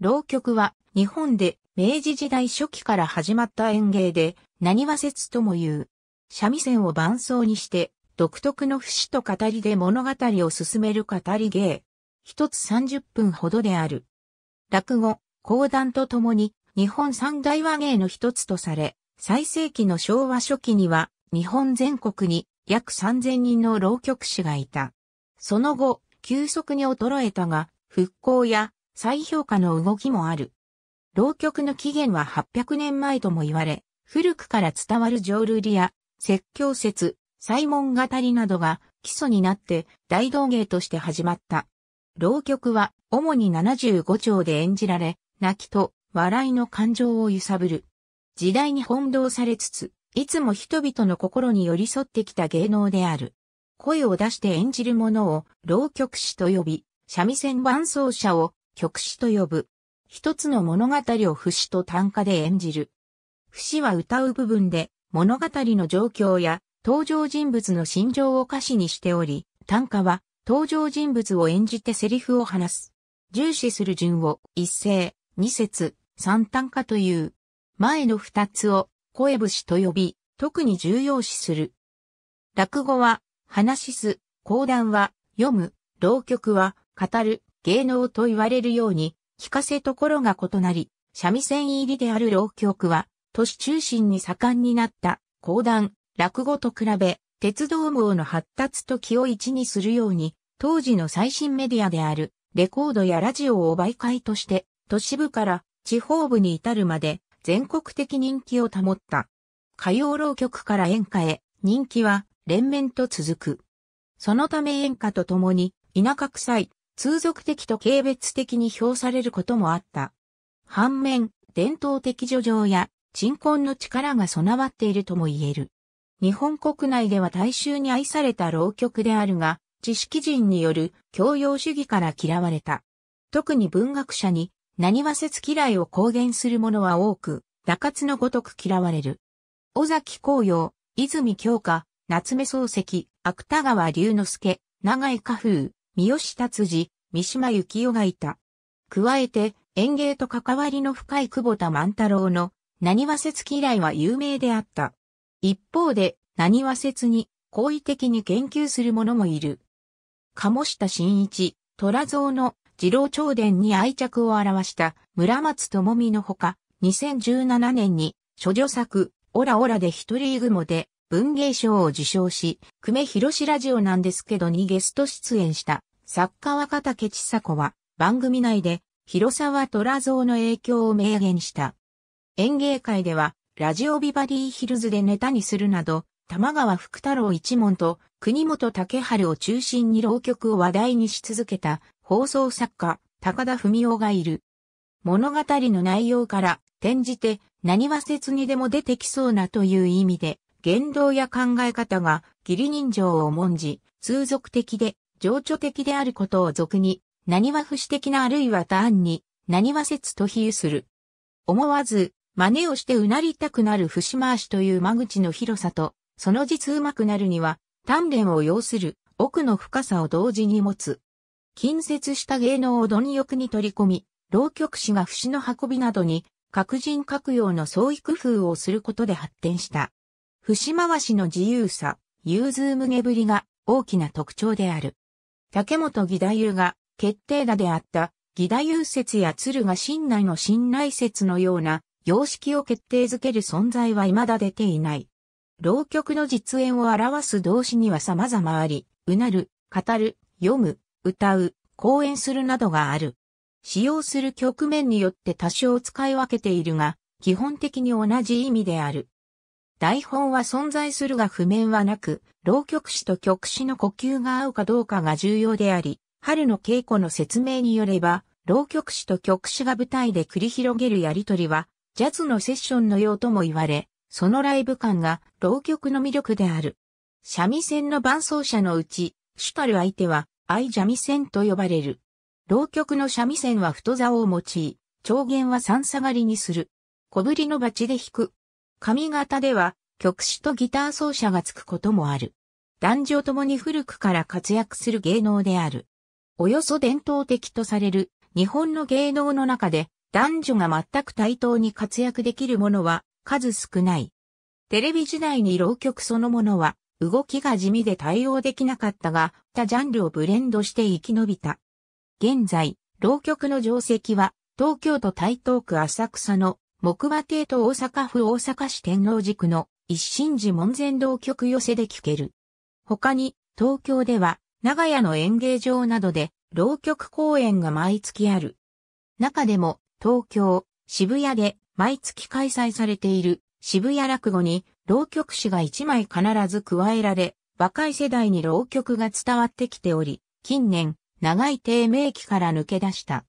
浪曲は日本で明治時代初期から始まった演芸で、何は説とも言う。三味線を伴奏にして、独特の節と語りで物語を進める語り芸。一つ30分ほどである。落語、講談とともに、日本三大和芸の一つとされ、最盛期の昭和初期には、日本全国に約3000人の浪曲師がいた。その後、急速に衰えたが、復興や再評価の動きもある。浪曲の起源は800年前とも言われ、古くから伝わる浄瑠璃や、説教説、モン語りなどが基礎になって大道芸として始まった。浪曲は主に75丁で演じられ、泣きと笑いの感情を揺さぶる。時代に翻弄されつつ、いつも人々の心に寄り添ってきた芸能である。声を出して演じる者を浪曲師と呼び、三味線伴奏者を曲詞と呼ぶ。一つの物語を節と短歌で演じる。節は歌う部分で物語の状況や登場人物の心情を歌詞にしており、短歌は登場人物を演じてセリフを話す。重視する順を一世、二節、三短歌という。前の二つを声節と呼び、特に重要視する。落語は話す、講談は読む、浪曲は語る、芸能と言われるように、聞かせところが異なり、三味線入りである浪曲は、都市中心に盛んになった、講談、落語と比べ、鉄道網の発達と気を一にするように、当時の最新メディアである、レコードやラジオを媒介として、都市部から地方部に至るまで、全国的人気を保った。歌謡浪曲から演歌へ、人気は連綿と続く。そのため演歌とともに、田舎臭い、通俗的と軽蔑的に評されることもあった。反面、伝統的叙情や鎮魂の力が備わっているとも言える。日本国内では大衆に愛された浪曲であるが、知識人による教養主義から嫌われた。特に文学者に、何は説嫌いを公言する者は多く、打活のごとく嫌われる。尾崎紅葉、泉京花、夏目漱石、芥川龍之介、長井花風、三好達治、三島由紀夫がいた。加えて、園芸と関わりの深い久保田万太郎の、何話説嫌いは有名であった。一方で、何話説に、好意的に研究する者もいる。鴨下慎一、虎蔵の、二郎長伝に愛着を表した村松智美のほか、2017年に、諸女作、オラオラで一人雲で文芸賞を受賞し、久米広士ラジオなんですけどにゲスト出演した。作家若竹千佐子は番組内で広沢虎蔵の影響を明言した。演芸界ではラジオビバリーヒルズでネタにするなど、玉川福太郎一門と国本竹春を中心に浪曲を話題にし続けた放送作家高田文夫がいる。物語の内容から転じて何は説にでも出てきそうなという意味で言動や考え方が義理人情を重んじ通俗的で情緒的であることを俗に、何は不死的なあるいは単に、何は説と比喩する。思わず、真似をしてうなりたくなる節回しという間口の広さと、その実うまくなるには、鍛錬を要する奥の深さを同時に持つ。近接した芸能を貪欲に取り込み、浪曲師が節の運びなどに、各人各様の創意工夫をすることで発展した。節回しの自由さ、融通無下ぶりが大きな特徴である。竹本義太夫が決定打であった義太夫説や鶴が信内の信内説のような様式を決定づける存在は未だ出ていない。浪曲の実演を表す動詞には様々あり、うなる、語る、読む、歌う、講演するなどがある。使用する局面によって多少使い分けているが、基本的に同じ意味である。台本は存在するが譜面はなく、浪曲師と曲師の呼吸が合うかどうかが重要であり、春の稽古の説明によれば、浪曲師と曲師が舞台で繰り広げるやりとりは、ジャズのセッションのようとも言われ、そのライブ感が浪曲の魅力である。三味線の伴奏者のうち、主たる相手は、愛三味線と呼ばれる。浪曲の三味線は太座を用い、長弦は三下がりにする。小ぶりの鉢で弾く。髪型では曲師とギター奏者がつくこともある。男女ともに古くから活躍する芸能である。およそ伝統的とされる日本の芸能の中で男女が全く対等に活躍できるものは数少ない。テレビ時代に浪曲そのものは動きが地味で対応できなかったが、他ジャンルをブレンドして生き延びた。現在、浪曲の定石は東京都台東区浅草の木馬亭と大阪府大阪市天王寺区の一心寺門前同局寄せで聞ける。他に、東京では、長屋の演芸場などで、浪曲公演が毎月ある。中でも、東京、渋谷で、毎月開催されている、渋谷落語に、浪曲詩が一枚必ず加えられ、若い世代に浪曲が伝わってきており、近年、長い低迷期から抜け出した。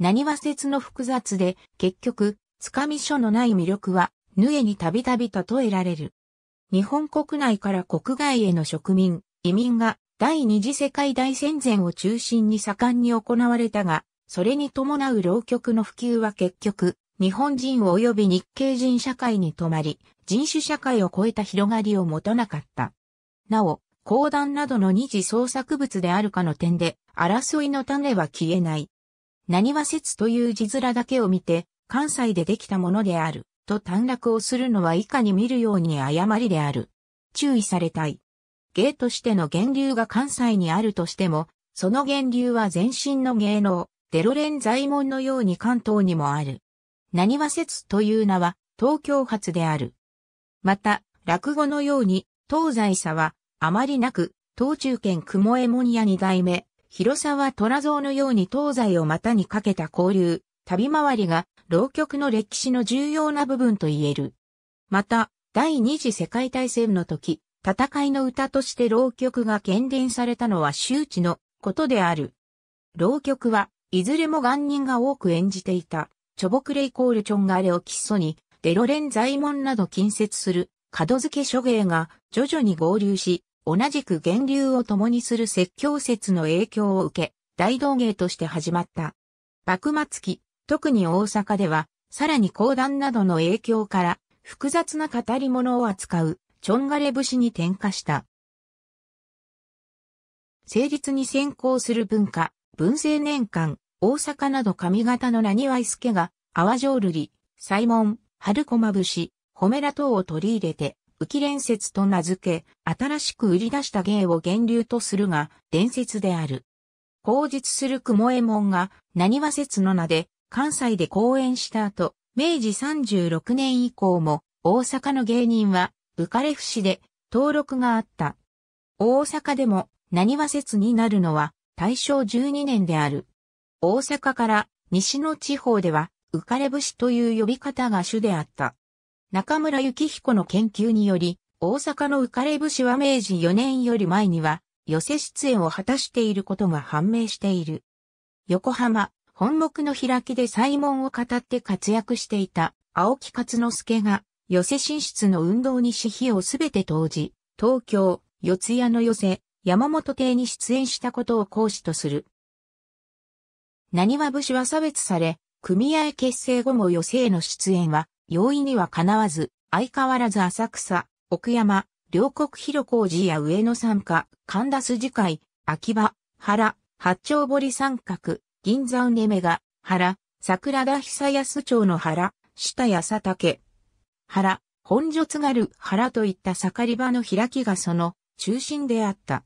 何は説の複雑で、結局、つかみ所のない魅力は、ヌエにたびたび例えられる。日本国内から国外への植民、移民が第二次世界大戦前を中心に盛んに行われたが、それに伴う浪曲の普及は結局、日本人及び日系人社会に止まり、人種社会を超えた広がりを持たなかった。なお、講談などの二次創作物であるかの点で、争いの種は消えない。何は説という字面だけを見て、関西でできたものである、と短絡をするのは以下に見るように誤りである。注意されたい。芸としての源流が関西にあるとしても、その源流は前身の芸能、デロレン在門のように関東にもある。何は説という名は東京発である。また、落語のように、東西差はあまりなく、東中県雲江門屋二代目、広沢虎蔵のように東西を股にかけた交流、旅回りが浪曲の歴史の重要な部分と言える。また、第二次世界大戦の時、戦いの歌として浪曲が喧伝されたのは周知のことである。浪曲はいずれも元人が多く演じていた、チョボクレイコールチョンガレを基礎に、デロレン財門など近接する、角付け諸芸が徐々に合流し、同じく源流を共にする説教説の影響を受け、大道芸として始まった。幕末期、特に大阪では、さらに講談などの影響から、複雑な語り物を扱う、ちょんがれ節に転化した。成立に先行する文化、文政年間、大阪など上方の何はすけが、泡浄瑠璃、西門、春駒節、褒めら等を取り入れて、浮き連説と名付け、新しく売り出した芸を源流とするが、伝説である。口述する雲右衛門が、何は説の名で、関西で講演した後、明治36年以降も大阪の芸人は浮かれ節で登録があった。大阪でも何は説になるのは大正12年である。大阪から西の地方では浮かれ節という呼び方が主であった。中村幸彦の研究により、大阪の浮かれ節は明治4年より前には寄せ出演を果たしていることが判明している。横浜、本木の開きで祭門を語って活躍していた青木勝之助が寄せ進出の運動に私費をすべて投じ、東京、四谷の寄せ、山本邸に出演したことを講師とする。何は武士は差別され、組合結成後も寄せへの出演は容易にはかなわず、相変わらず浅草、奥山、両国広小路や上野参加、神田筋会、秋葉、原、八丁堀三角、銀山ねめが、原、桜田久安町の原、下や佐竹、原、本所津軽原といった盛り場の開きがその中心であった。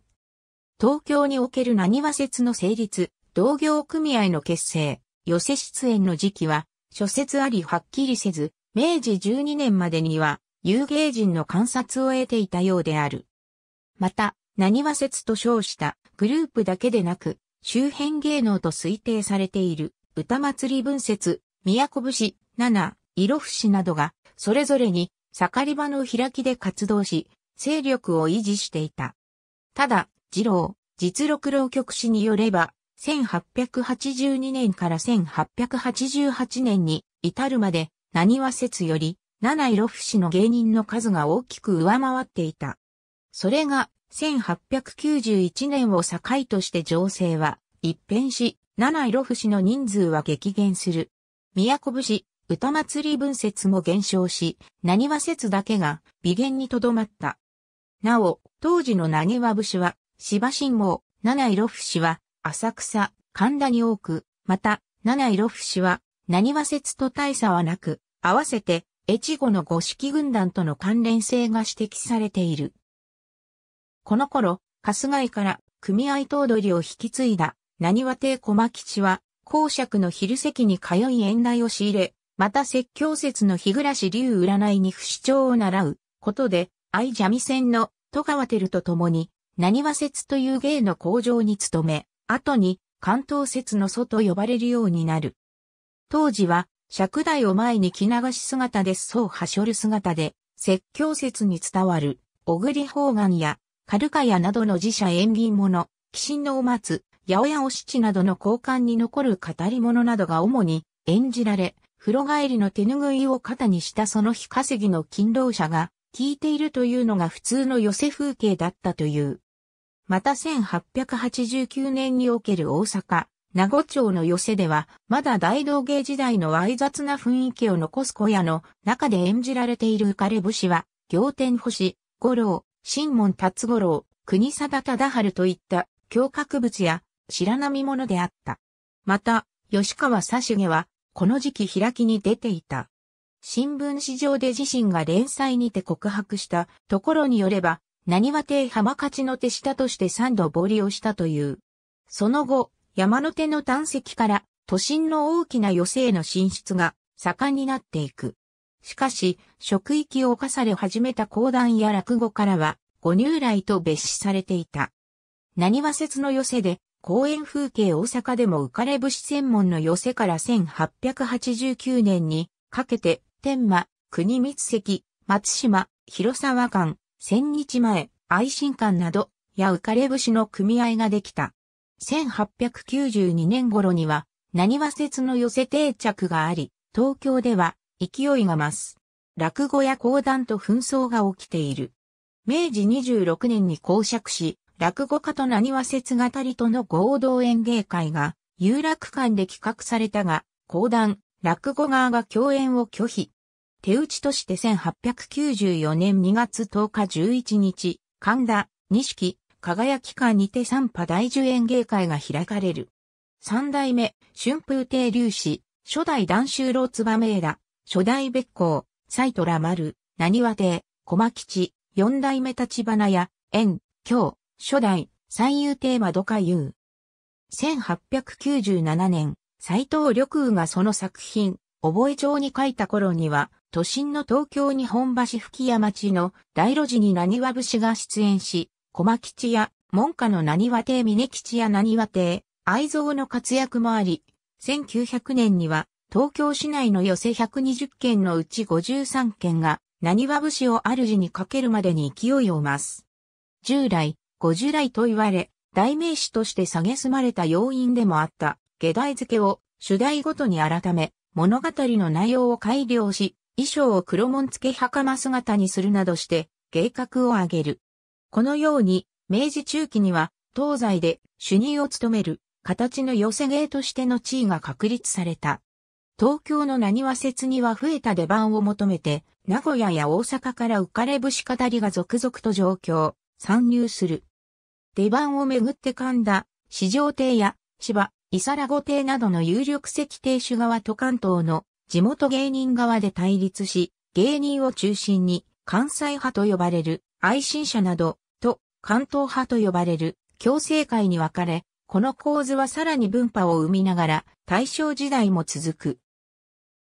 東京における何和説の成立、同業組合の結成、寄せ出演の時期は、諸説ありはっきりせず、明治12年までには、有芸人の観察を得ていたようである。また、何和説と称したグループだけでなく、周辺芸能と推定されている歌祭り文節、宮古節、七、色節などが、それぞれに、盛り場の開きで活動し、勢力を維持していた。ただ、二郎、実録浪曲師によれば、1882年から1888年に至るまで、何は節より、七色節の芸人の数が大きく上回っていた。それが1891年を境として情勢は一変し、七色節の人数は激減する。都節、歌祭り分節も減少し、何和節だけが微減にとどまった。なお、当時の何和節は、芝神網、七色節は、浅草、神田に多く、また、七色節は、何和節と大差はなく、合わせて、越後の五式軍団との関連性が指摘されている。この頃、春日井から組合頭取を引き継いだ、何和帝駒吉は、公爵の昼席に通い縁内を仕入れ、また説教説の日暮らし竜占いに不死鳥を習うことで、愛三味線の戸川照と共に、何和説という芸の工場に努め、後に関東説の祖と呼ばれるようになる。当時は、尺台を前に着流し姿でそうはしょる姿で、説教説に伝わる、小栗方眼やカルカヤなどの寺社縁起物、鬼神のお松、八百屋お七などの交換に残る語り物などが主に演じられ、風呂帰りの手拭いを肩にしたその日稼ぎの勤労者が聞いているというのが普通の寄せ風景だったという。また1889年における大阪、名護町の寄せでは、まだ大道芸時代の猥雑な雰囲気を残す小屋の中で演じられている浮かれ士は、行天星、五郎、新門達五郎、国定忠春といった教格物や白波物であった。また、吉川佐重は、この時期開きに出ていた。新聞史上で自身が連載にて告白したところによれば、何は亭浜勝の手下として三度暴利をしたという。その後、山手の胆石から都心の大きな寄せへの進出が盛んになっていく。しかし、職域を犯され始めた講談や落語からは、ご入来と別視されていた。何和説の寄せで、公園風景大阪でも浮かれ節専門の寄せから1889年にかけて、天馬、国光関、松島、広沢館、千日前、愛心館など、や浮かれ節の組合ができた。1892年頃には、何和説の寄せ定着があり、東京では勢いが増す。落語や講談と紛争が起きている。明治26年に公爵し、落語家と何は説語りとの合同演芸会が、有楽館で企画されたが、講談、落語側が共演を拒否。手打ちとして1894年2月10日11日、神田、錦、輝き館にて三波大樹演芸会が開かれる。三代目、春風亭流子、初代男修郎燕枝、初代別校、斎虎丸、何和亭、駒吉、四代目立花屋、縁、京、初代、三遊亭窓か優。1897年、斎藤緑雨がその作品、覚え帳に書いた頃には、都心の東京日本橋吹屋町の大路寺に何和節が出演し、駒吉や門下の何和亭峰吉や何和亭、愛蔵の活躍もあり、1900年には東京市内の寄せ120件のうち53件が、何は武士を主にかけるまでに勢いを増す。従来、五十来と言われ、代名詞として蔑まれた要因でもあった、下代付けを主題ごとに改め、物語の内容を改良し、衣装を黒門付け袴姿にするなどして、計画を上げる。このように、明治中期には、東西で主任を務める、形の寄せ芸としての地位が確立された。東京の何は説には増えた出番を求めて、名古屋や大阪から浮かれ節語りが続々と上京、参入する。出番をめぐって噛んだ、四条亭や芝、伊皿子亭などの有力席亭主側と関東の地元芸人側で対立し、芸人を中心に関西派と呼ばれる愛心者などと関東派と呼ばれる共生会に分かれ、この構図はさらに分派を生みながら大正時代も続く。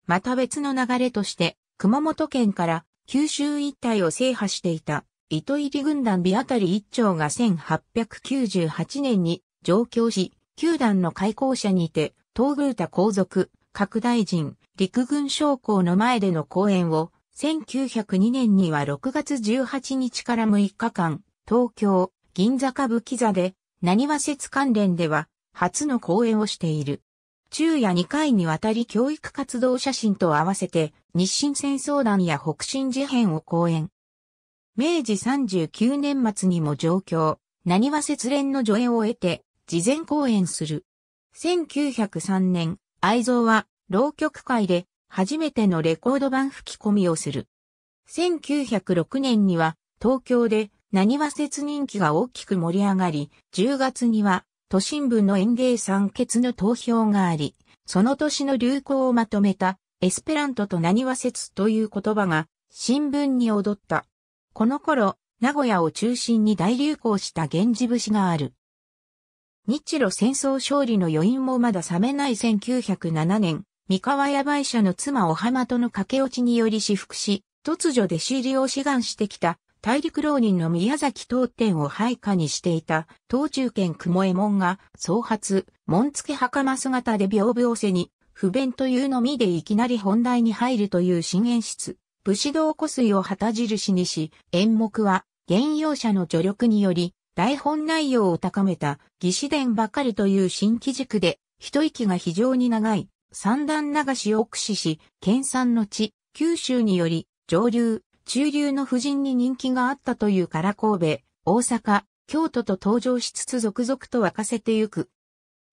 また別の流れとして、熊本県から九州一帯を制覇していた糸入り軍団美当たり一丁が1898年に上京し、球団の開校者にて、東宮田皇族、各大臣、陸軍将校の前での講演を、1902年には6月18日から6日間、東京、銀座歌舞伎座で何和説関連では、初の講演をしている。昼夜2回にわたり教育活動写真と合わせて、日清戦争団や北進事変を講演。明治39年末にも上京、何和説連の助演を得て、事前講演する。1903年、愛蔵は、浪曲会で、初めてのレコード版吹き込みをする。1906年には、東京で、何は説人気が大きく盛り上がり、10月には都心部の園芸産決の投票があり、その年の流行をまとめたエスペラントと何は説という言葉が新聞に踊った。この頃、名古屋を中心に大流行した源氏節がある。日露戦争勝利の余韻もまだ冷めない1907年、三河屋売社の妻お浜との駆け落ちにより私服し、突如弟子入りを志願してきた大陸浪人の宮崎東天を配下にしていた東中堅雲右衛門が総発、門付袴姿で屏風を背に、不便というのみでいきなり本題に入るという新演出、武士道湖水を旗印にし、演目は、現用者の助力により、台本内容を高めた、義士伝ばかりという新機軸で、一息が非常に長い、三段流しを駆使し、県産の地、九州により、上流、中流の婦人に人気があったというから神戸、大阪、京都と登場しつつ続々と沸かせてゆく。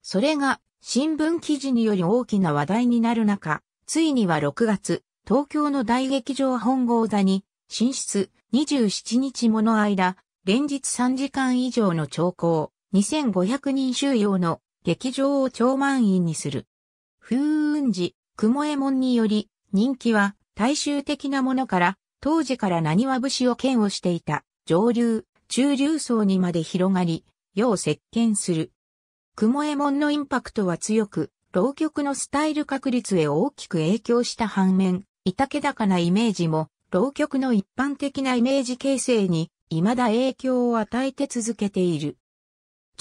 それが、新聞記事により大きな話題になる中、ついには6月、東京の大劇場本郷座に、進出、27日もの間、連日3時間以上の長考、2500人収容の劇場を超満員にする。風雲寺、雲右衛門により、人気は大衆的なものから当時から何は武士を剣をしていた上流、中流層にまで広がり、世を席巻する。雲江門のインパクトは強く、浪曲のスタイル確立へ大きく影響した反面、いたけだかなイメージも、浪曲の一般的なイメージ形成に、未だ影響を与えて続けている。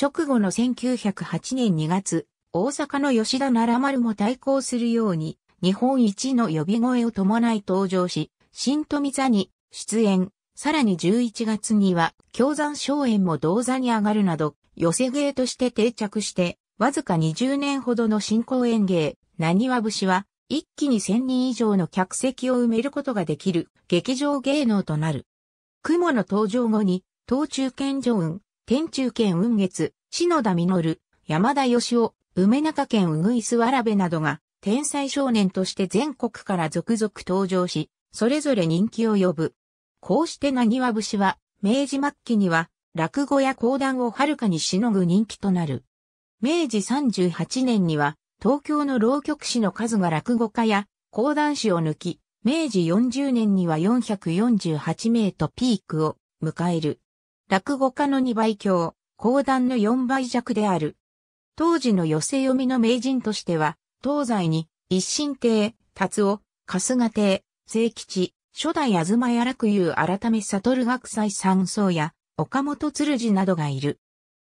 直後の1908年2月、大阪の吉田奈良丸も対抗するように、日本一の呼び声を伴い登場し、新富座に出演、さらに11月には、京山荘園も銅座に上がるなど、寄せ芸として定着して、わずか20年ほどの新興園芸、なにわ節は、一気に1000人以上の客席を埋めることができる、劇場芸能となる。雲の登場後に、東中堅上雲、天中堅雲月、篠田実、山田義夫、梅中堅うぐいすわらべなどが、天才少年として全国から続々登場し、それぞれ人気を呼ぶ。こうしてなぎわ節は、明治末期には、落語や講談をはるかにしのぐ人気となる。明治38年には、東京の浪曲師の数が落語家や講談師を抜き、明治40年には448名とピークを迎える。落語家の2倍強、講談の4倍弱である。当時の寄せ読みの名人としては、東西に一心亭、達夫、春日亭、聖吉、初代東屋楽遊改め悟学祭三層や、岡本鶴寺などがいる。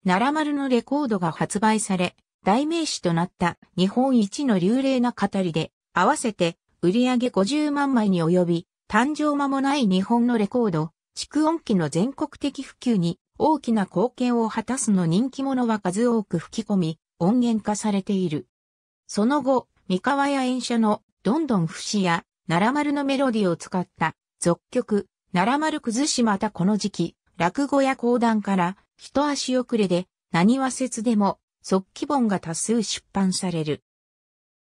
奈良丸のレコードが発売され、代名詞となった日本一の流麗な語りで、合わせて売上50万枚に及び、誕生間もない日本のレコード、蓄音機の全国的普及に大きな貢献を果たすの人気者は数多く吹き込み、音源化されている。その後、三河屋演者のどんどん節や奈良丸のメロディを使った俗曲、奈良丸崩しまたこの時期、落語や講談から一足遅れで何話説でも即記本が多数出版される。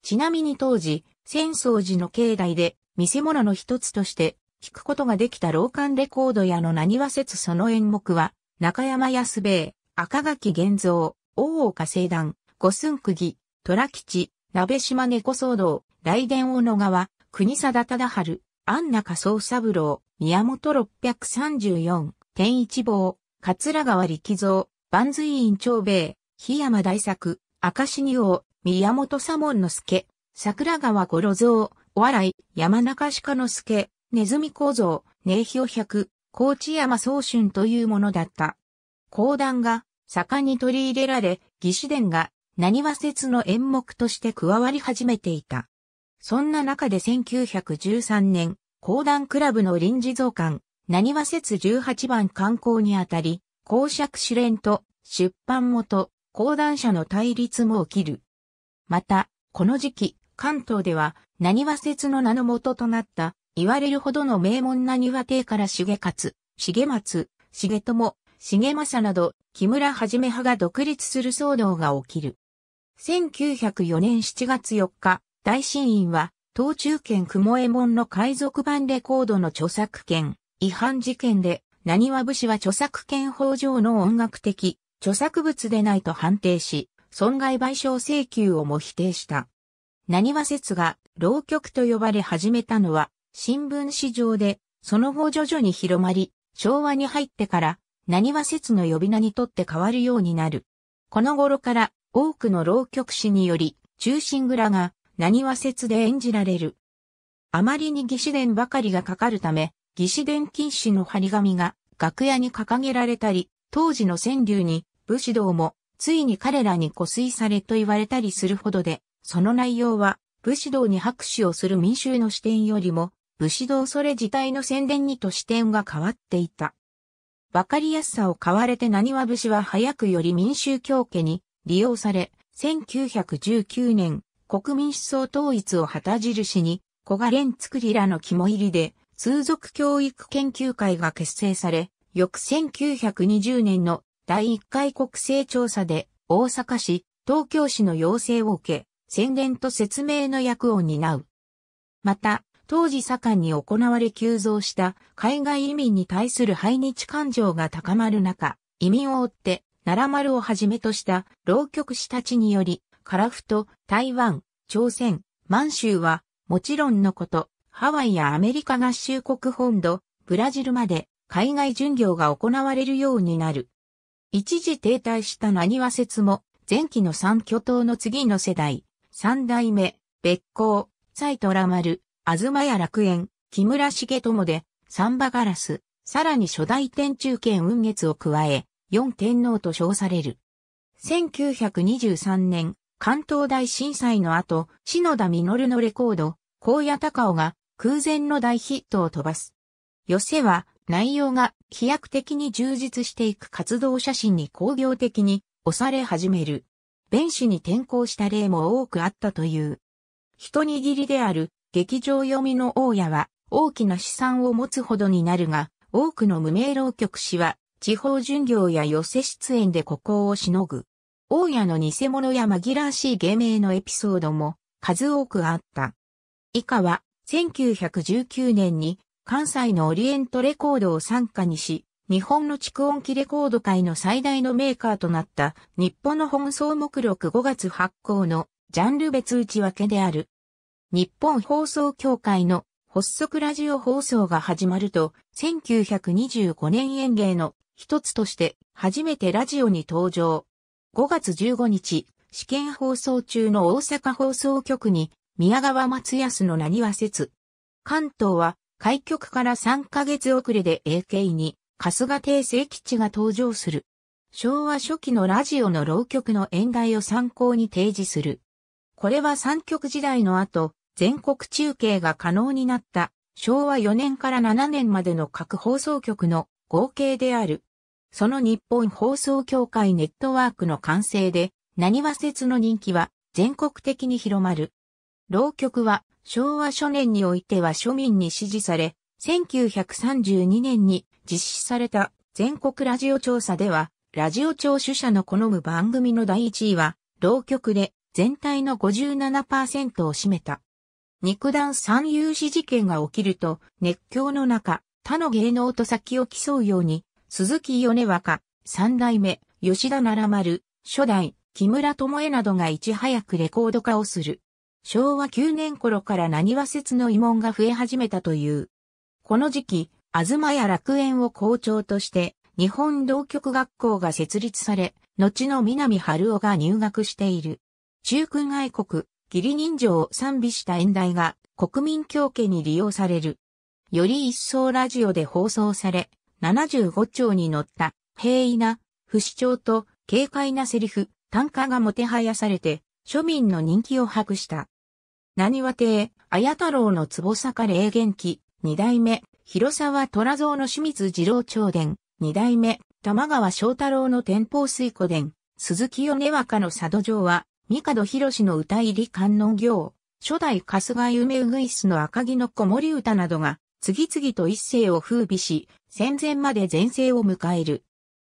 ちなみに当時、浅草寺の境内で見せ物の一つとして聞くことができた老館レコード屋の何話説その演目は、中山安兵衛、赤垣玄三、大岡聖団、五寸釘、虎吉、鍋島猫騒動、雷電大野川、国定忠春、安中宗三郎、宮本六百三十四、天一坊、桂川力蔵、万随院長兵衛、檜山大作、赤死二王、宮本左門之助、桜川五郎蔵、お笑い、山中鹿之助、ネズミ構造、ネイヒオ百、高知山宗春というものだった。講談が盛んに取り入れられ、義士伝が何話説の演目として加わり始めていた。そんな中で1913年、講談クラブの臨時増刊、何和説18番刊行にあたり、公爵主連と出版元、講談社の対立も起きる。また、この時期、関東では、何和説の名の元となった、言われるほどの名門何和帝から重勝、重松、重友、重政など、木村はじめ派が独立する騒動が起きる。1904年7月4日、大神院は、東中県雲右衛門の海賊版レコードの著作権違反事件で、何は武士は著作権法上の音楽的、著作物でないと判定し、損害賠償請求をも否定した。何は説が浪曲と呼ばれ始めたのは、新聞市場で、その後徐々に広まり、昭和に入ってから、何は説の呼び名にとって変わるようになる。この頃から、多くの浪曲師により、中心蔵が、何は説で演じられる。あまりに義士伝ばかりがかかるため、義士伝禁止の張り紙が楽屋に掲げられたり、当時の川柳に武士道もついに彼らに湖水されと言われたりするほどで、その内容は武士道に拍手をする民衆の視点よりも、武士道それ自体の宣伝にと視点が変わっていた。わかりやすさを買われて何は武士は早くより民衆強家に利用され、1919年国民思想統一を旗印に、小賀連作りらの肝入りで、通俗教育研究会が結成され、翌1920年の第1回国勢調査で、大阪市、東京市の要請を受け、宣伝と説明の役を担う。また、当時盛んに行われ急増した海外移民に対する排日感情が高まる中、移民を追って、奈良丸をはじめとした浪曲師たちにより、カラフト、台湾、朝鮮、満州は、もちろんのこと、ハワイやアメリカ合衆国本土、ブラジルまで海外巡業が行われるようになる。一時停滞した何は説も、前期の三巨頭の次の世代、三代目、別行、斎虎丸、東ヤ楽園、木村重友で、サンバガラス、さらに初代天中剣雲月を加え、四天皇と称される。1923年、関東大震災の後、篠田実のレコード、荒野高尾が空前の大ヒットを飛ばす。寄せは内容が飛躍的に充実していく活動写真に工業的に押され始める。弁士に転校した例も多くあったという。一握りである劇場読みの大家は大きな資産を持つほどになるが、多くの無名浪曲師は地方巡業や寄せ出演で孤高をしのぐ。大家の偽物や紛らわしい芸名のエピソードも数多くあった。以下は、1919年に関西のオリエントレコードを参加にし、日本の蓄音機レコード界の最大のメーカーとなった日本の本草目録5月発行のジャンル別内訳である。日本放送協会の発足ラジオ放送が始まると、1925年演芸の一つとして初めてラジオに登場。5月15日、試験放送中の大阪放送局に、宮川松安のには説。関東は、開局から3ヶ月遅れで AK に、春日亭正吉が登場する。昭和初期のラジオの浪曲の演題を参考に提示する。これは三曲時代の後、全国中継が可能になった、昭和4年から7年までの各放送局の合計である。その日本放送協会ネットワークの完成で、何話説の人気は全国的に広まる。浪曲は昭和初年においては庶民に支持され、1932年に実施された全国ラジオ調査では、ラジオ聴取者の好む番組の第1位は、浪曲で全体の57%を占めた。肉弾三遊死事件が起きると熱狂の中、他の芸能と先を競うように、鈴木米若、三代目、吉田奈良丸、初代、木村智恵などがいち早くレコード化をする。昭和9年頃から何話説の慰問が増え始めたという。この時期、東や楽園を校長として、日本同曲学校が設立され、後の南春夫が入学している。中空外国、義理人情を賛美した演題が国民教家に利用される。より一層ラジオで放送され、75丁に乗った平易な不死鳥と軽快なセリフ、単価がもてはやされて庶民の人気を博した。何は亭、綾太郎の坪坂霊元記、二代目、広沢虎蔵の清水二郎長伝、二代目、玉川翔太郎の天保水湖伝、鈴木米若の佐渡城は、三角博の歌入り観音行、初代春日夢うぐいすの赤木の子守歌などが次々と一世を風靡し、戦前まで前世を迎える。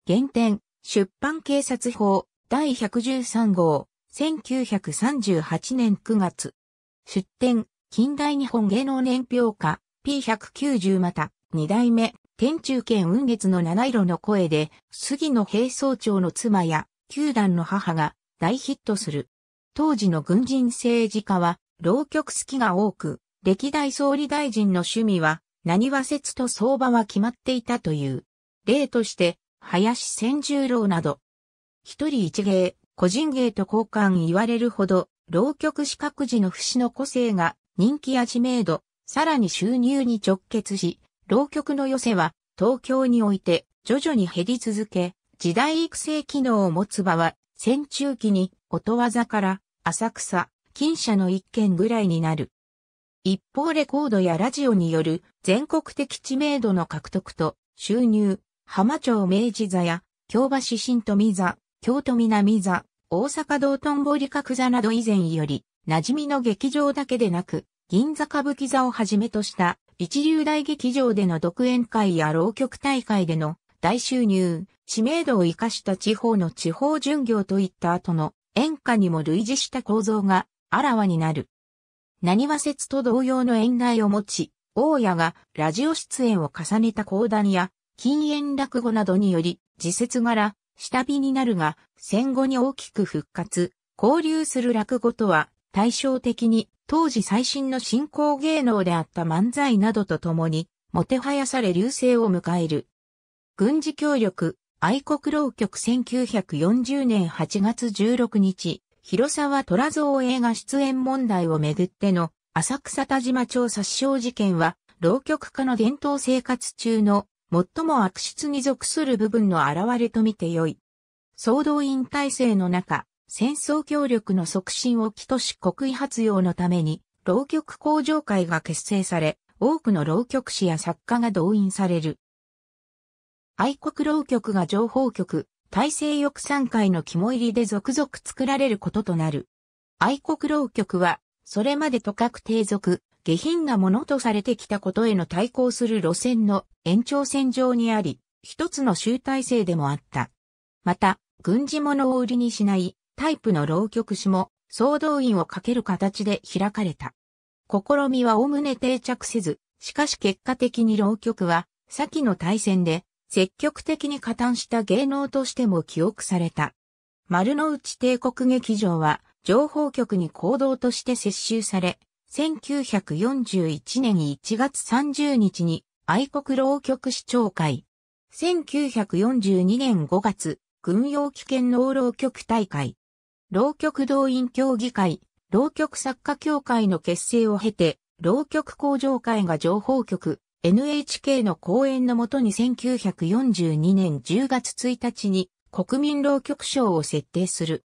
原点、出版警察法、第113号、1938年9月。出典、近代日本芸能年表化、P190 また、二代目、天中堅雲月の七色の声で、杉野平総長の妻や、九段の母が大ヒットする。当時の軍人政治家は、浪曲好きが多く、歴代総理大臣の趣味は、何は説と相場は決まっていたという。例として、林千十郎など。一人一芸、個人芸と交換言われるほど、浪曲資格時の節の個性が人気や知名度、さらに収入に直結し、浪曲の寄せは東京において徐々に減り続け、時代育成機能を持つ場は、戦中期に音技から浅草、金社の一軒ぐらいになる。一方レコードやラジオによる全国的知名度の獲得と収入、浜町明治座や京橋新富座、京都南座、大阪道頓堀角座など以前より馴染みの劇場だけでなく銀座歌舞伎座をはじめとした一流大劇場での独演会や浪曲大会での大収入、知名度を生かした地方の地方巡業といった後の演歌にも類似した構造があらわになる。何は説と同様の縁題を持ち、大家がラジオ出演を重ねた講談や、禁煙落語などにより、自説柄、下火になるが、戦後に大きく復活、交流する落語とは、対照的に、当時最新の新興芸能であった漫才などと共に、もてはやされ流星を迎える。軍事協力、愛国老局1940年8月16日、広沢虎蔵映画出演問題をめぐっての浅草田島町殺傷事件は、浪曲家の伝統生活中の最も悪質に属する部分の現れとみてよい。総動員体制の中、戦争協力の促進を起とし国威発揚のために、浪曲工場会が結成され、多くの浪曲師や作家が動員される。愛国浪曲が情報局、大西翼賛会の肝入りで続々作られることとなる。愛国浪曲は、それまでと各低俗、下品なものとされてきたことへの対抗する路線の延長線上にあり、一つの集大成でもあった。また、軍事物を売りにしないタイプの浪曲師も総動員をかける形で開かれた。試みはおおむね定着せず、しかし結果的に浪曲は、先の大戦で積極的に加担した芸能としても記憶された。丸の内帝国劇場は情報局に行動として接収され、1941年1月30日に愛国労局市長会、1942年5月、軍用危険能労局大会、労局動員協議会、労局作家協会の結成を経て、労局工場会が情報局、NHK の講演のもとに1942年10月1日に国民老局賞を設定する。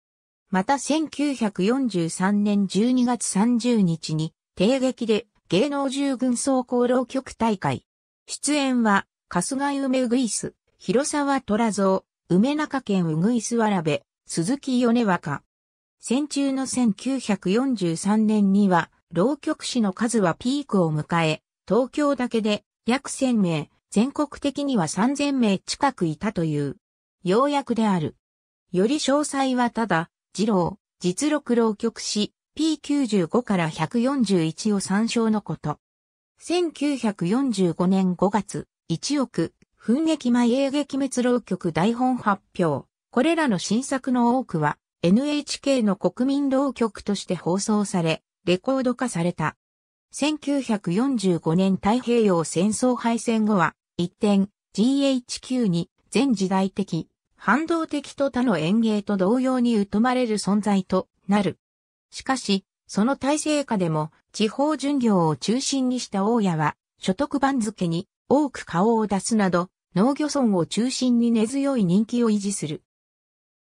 また1943年12月30日に定劇で芸能従軍総功労局大会。出演は春日井梅うぐいす、広沢虎蔵、梅中県うぐいすわらべ、鈴木米若。戦中の1943年には、浪曲師の数はピークを迎え、東京だけで約1000名、全国的には3000名近くいたという、要約である。より詳細はただ、二郎、実録浪曲誌 P95 から141を参照のこと。1945年5月、1億、奮撃前英劇滅浪曲台本発表。これらの新作の多くは、NHK の国民浪曲として放送され、レコード化された。1945年太平洋戦争敗戦後は、一転、GHQ に全時代的、反動的と他の演芸と同様に疎まれる存在となる。しかし、その体制下でも地方巡業を中心にした大家は所得番付に多く顔を出すなど農漁村を中心に根強い人気を維持する。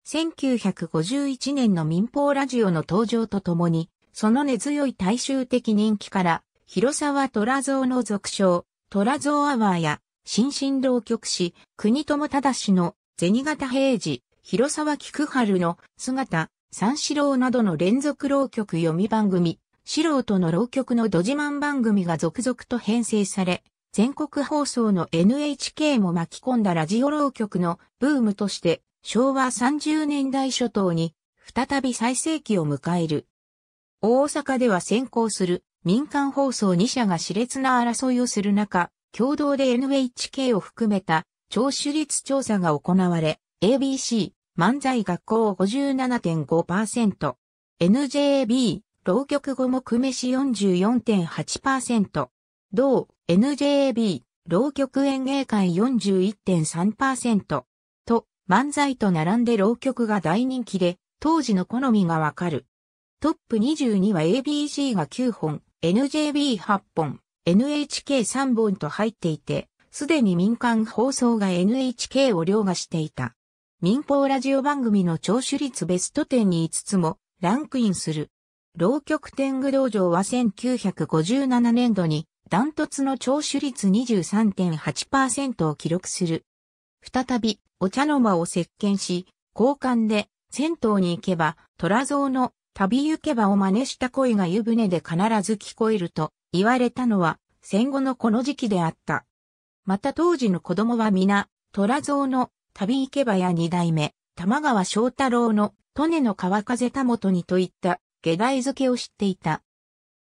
1951年の民放ラジオの登場とともにその根強い大衆的人気から、広沢虎蔵の俗称、虎蔵アワーや、新進浪曲師、国友忠の、銭形平次、広沢菊春の、姿、三四郎などの連続浪曲読み番組、素人の浪曲のドジマン番組が続々と編成され、全国放送の NHK も巻き込んだラジオ浪曲のブームとして、昭和30年代初頭に、再び最盛期を迎える。大阪では先行する民間放送2社が熾烈な争いをする中、共同で NHK を含めた聴取率調査が行われ、ABC、漫才学校57.5%、NJB、浪曲語目飯44.8%、同 NJB、浪曲演芸会41.3%と、漫才と並んで浪曲が大人気で、当時の好みがわかる。トップ22は ABC が9本、NJB8 本、NHK3 本と入っていて、すでに民間放送が NHK を凌駕していた。民放ラジオ番組の聴取率ベスト10に5つもランクインする。浪曲天狗道場は1957年度にダントツの聴取率23.8%を記録する。再びお茶の間を席巻し、交換で銭湯に行けば虎像の旅行けばを真似した声が湯船で必ず聞こえると言われたのは戦後のこの時期であった。また当時の子供は皆、虎像の旅行けばや二代目、玉川翔太郎の利根の川風たもとにといった下台付けを知っていた。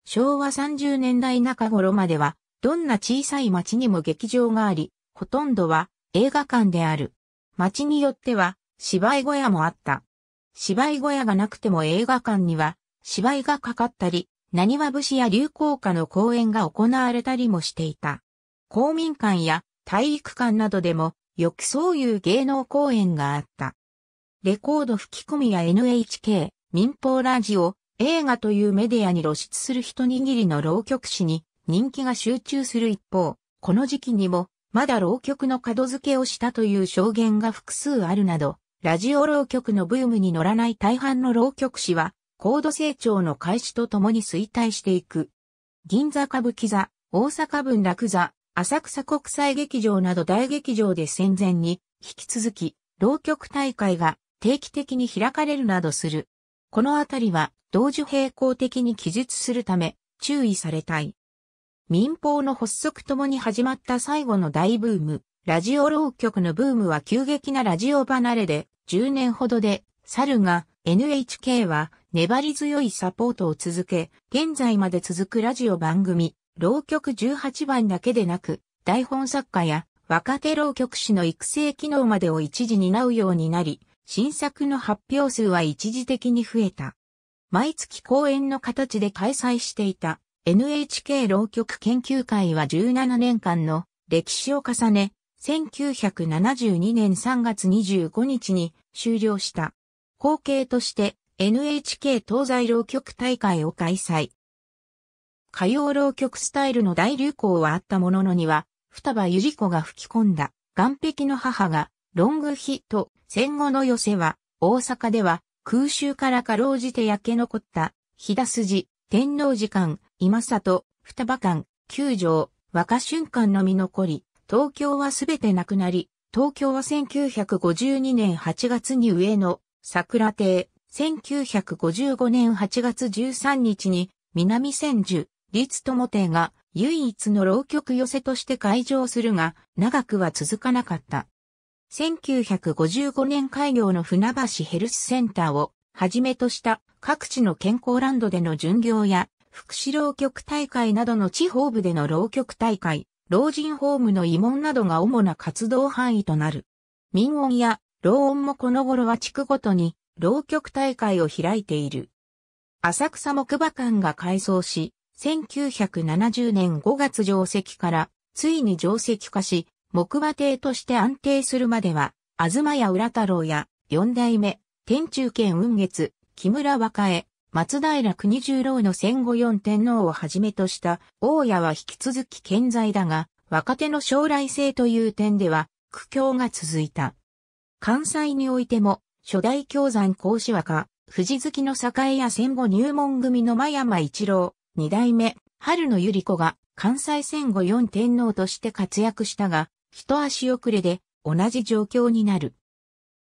昭和30年代中頃までは、どんな小さい町にも劇場があり、ほとんどは映画館である。町によっては芝居小屋もあった。芝居小屋がなくても映画館には芝居がかかったり、何は士や流行歌の公演が行われたりもしていた。公民館や体育館などでも、よくそういう芸能公演があった。レコード吹き込みや NHK、民放ラジオ、映画というメディアに露出する一握りの浪曲師に人気が集中する一方、この時期にもまだ浪曲の角付けをしたという証言が複数あるなど、ラジオ浪曲のブームに乗らない大半の浪曲師は、高度成長の開始とともに衰退していく。銀座歌舞伎座、大阪文楽座、浅草国際劇場など大劇場で戦前に、引き続き、浪曲大会が定期的に開かれるなどする。このあたりは、同時並行的に記述するため、注意されたい。民放の発足ともに始まった最後の大ブーム、ラジオ浪曲のブームは急激なラジオ離れで、10年ほどで、猿が NHK は粘り強いサポートを続け、現在まで続くラジオ番組、浪曲18番だけでなく、台本作家や若手浪曲師の育成機能までを一時担うようになり、新作の発表数は一時的に増えた。毎月公演の形で開催していた NHK 浪曲研究会は17年間の歴史を重ね、1972年3月25日に終了した。後継として NHK 東西浪曲大会を開催。歌謡浪曲スタイルの大流行はあったもののには、双葉ゆり子が吹き込んだ、岸壁の母が、ロングヒット、戦後の寄せは、大阪では、空襲からかろうじて焼け残った、日田筋、天皇寺間、今里、双葉間、九条、若春間のみ残り、東京はすべてなくなり、東京は1952年8月に上野、桜亭、1955年8月13日に南千住、立友亭が唯一の浪曲寄せとして開場するが、長くは続かなかった。1955年開業の船橋ヘルスセンターをはじめとした各地の健康ランドでの巡業や福祉浪曲大会などの地方部での浪曲大会、老人ホームの慰問などが主な活動範囲となる。民音や老音もこの頃は地区ごとに老曲大会を開いている。浅草木馬館が改装し、1970年5月上席からついに上席化し、木馬亭として安定するまでは、東屋浦太郎や四代目、天中県雲月、木村若江、松平国十郎の戦後四天皇をはじめとした大家は引き続き健在だが、若手の将来性という点では苦境が続いた。関西においても、初代京山講師若、藤月の栄や戦後入門組の真山一郎、二代目、春野百合子が関西戦後四天皇として活躍したが、一足遅れで同じ状況になる。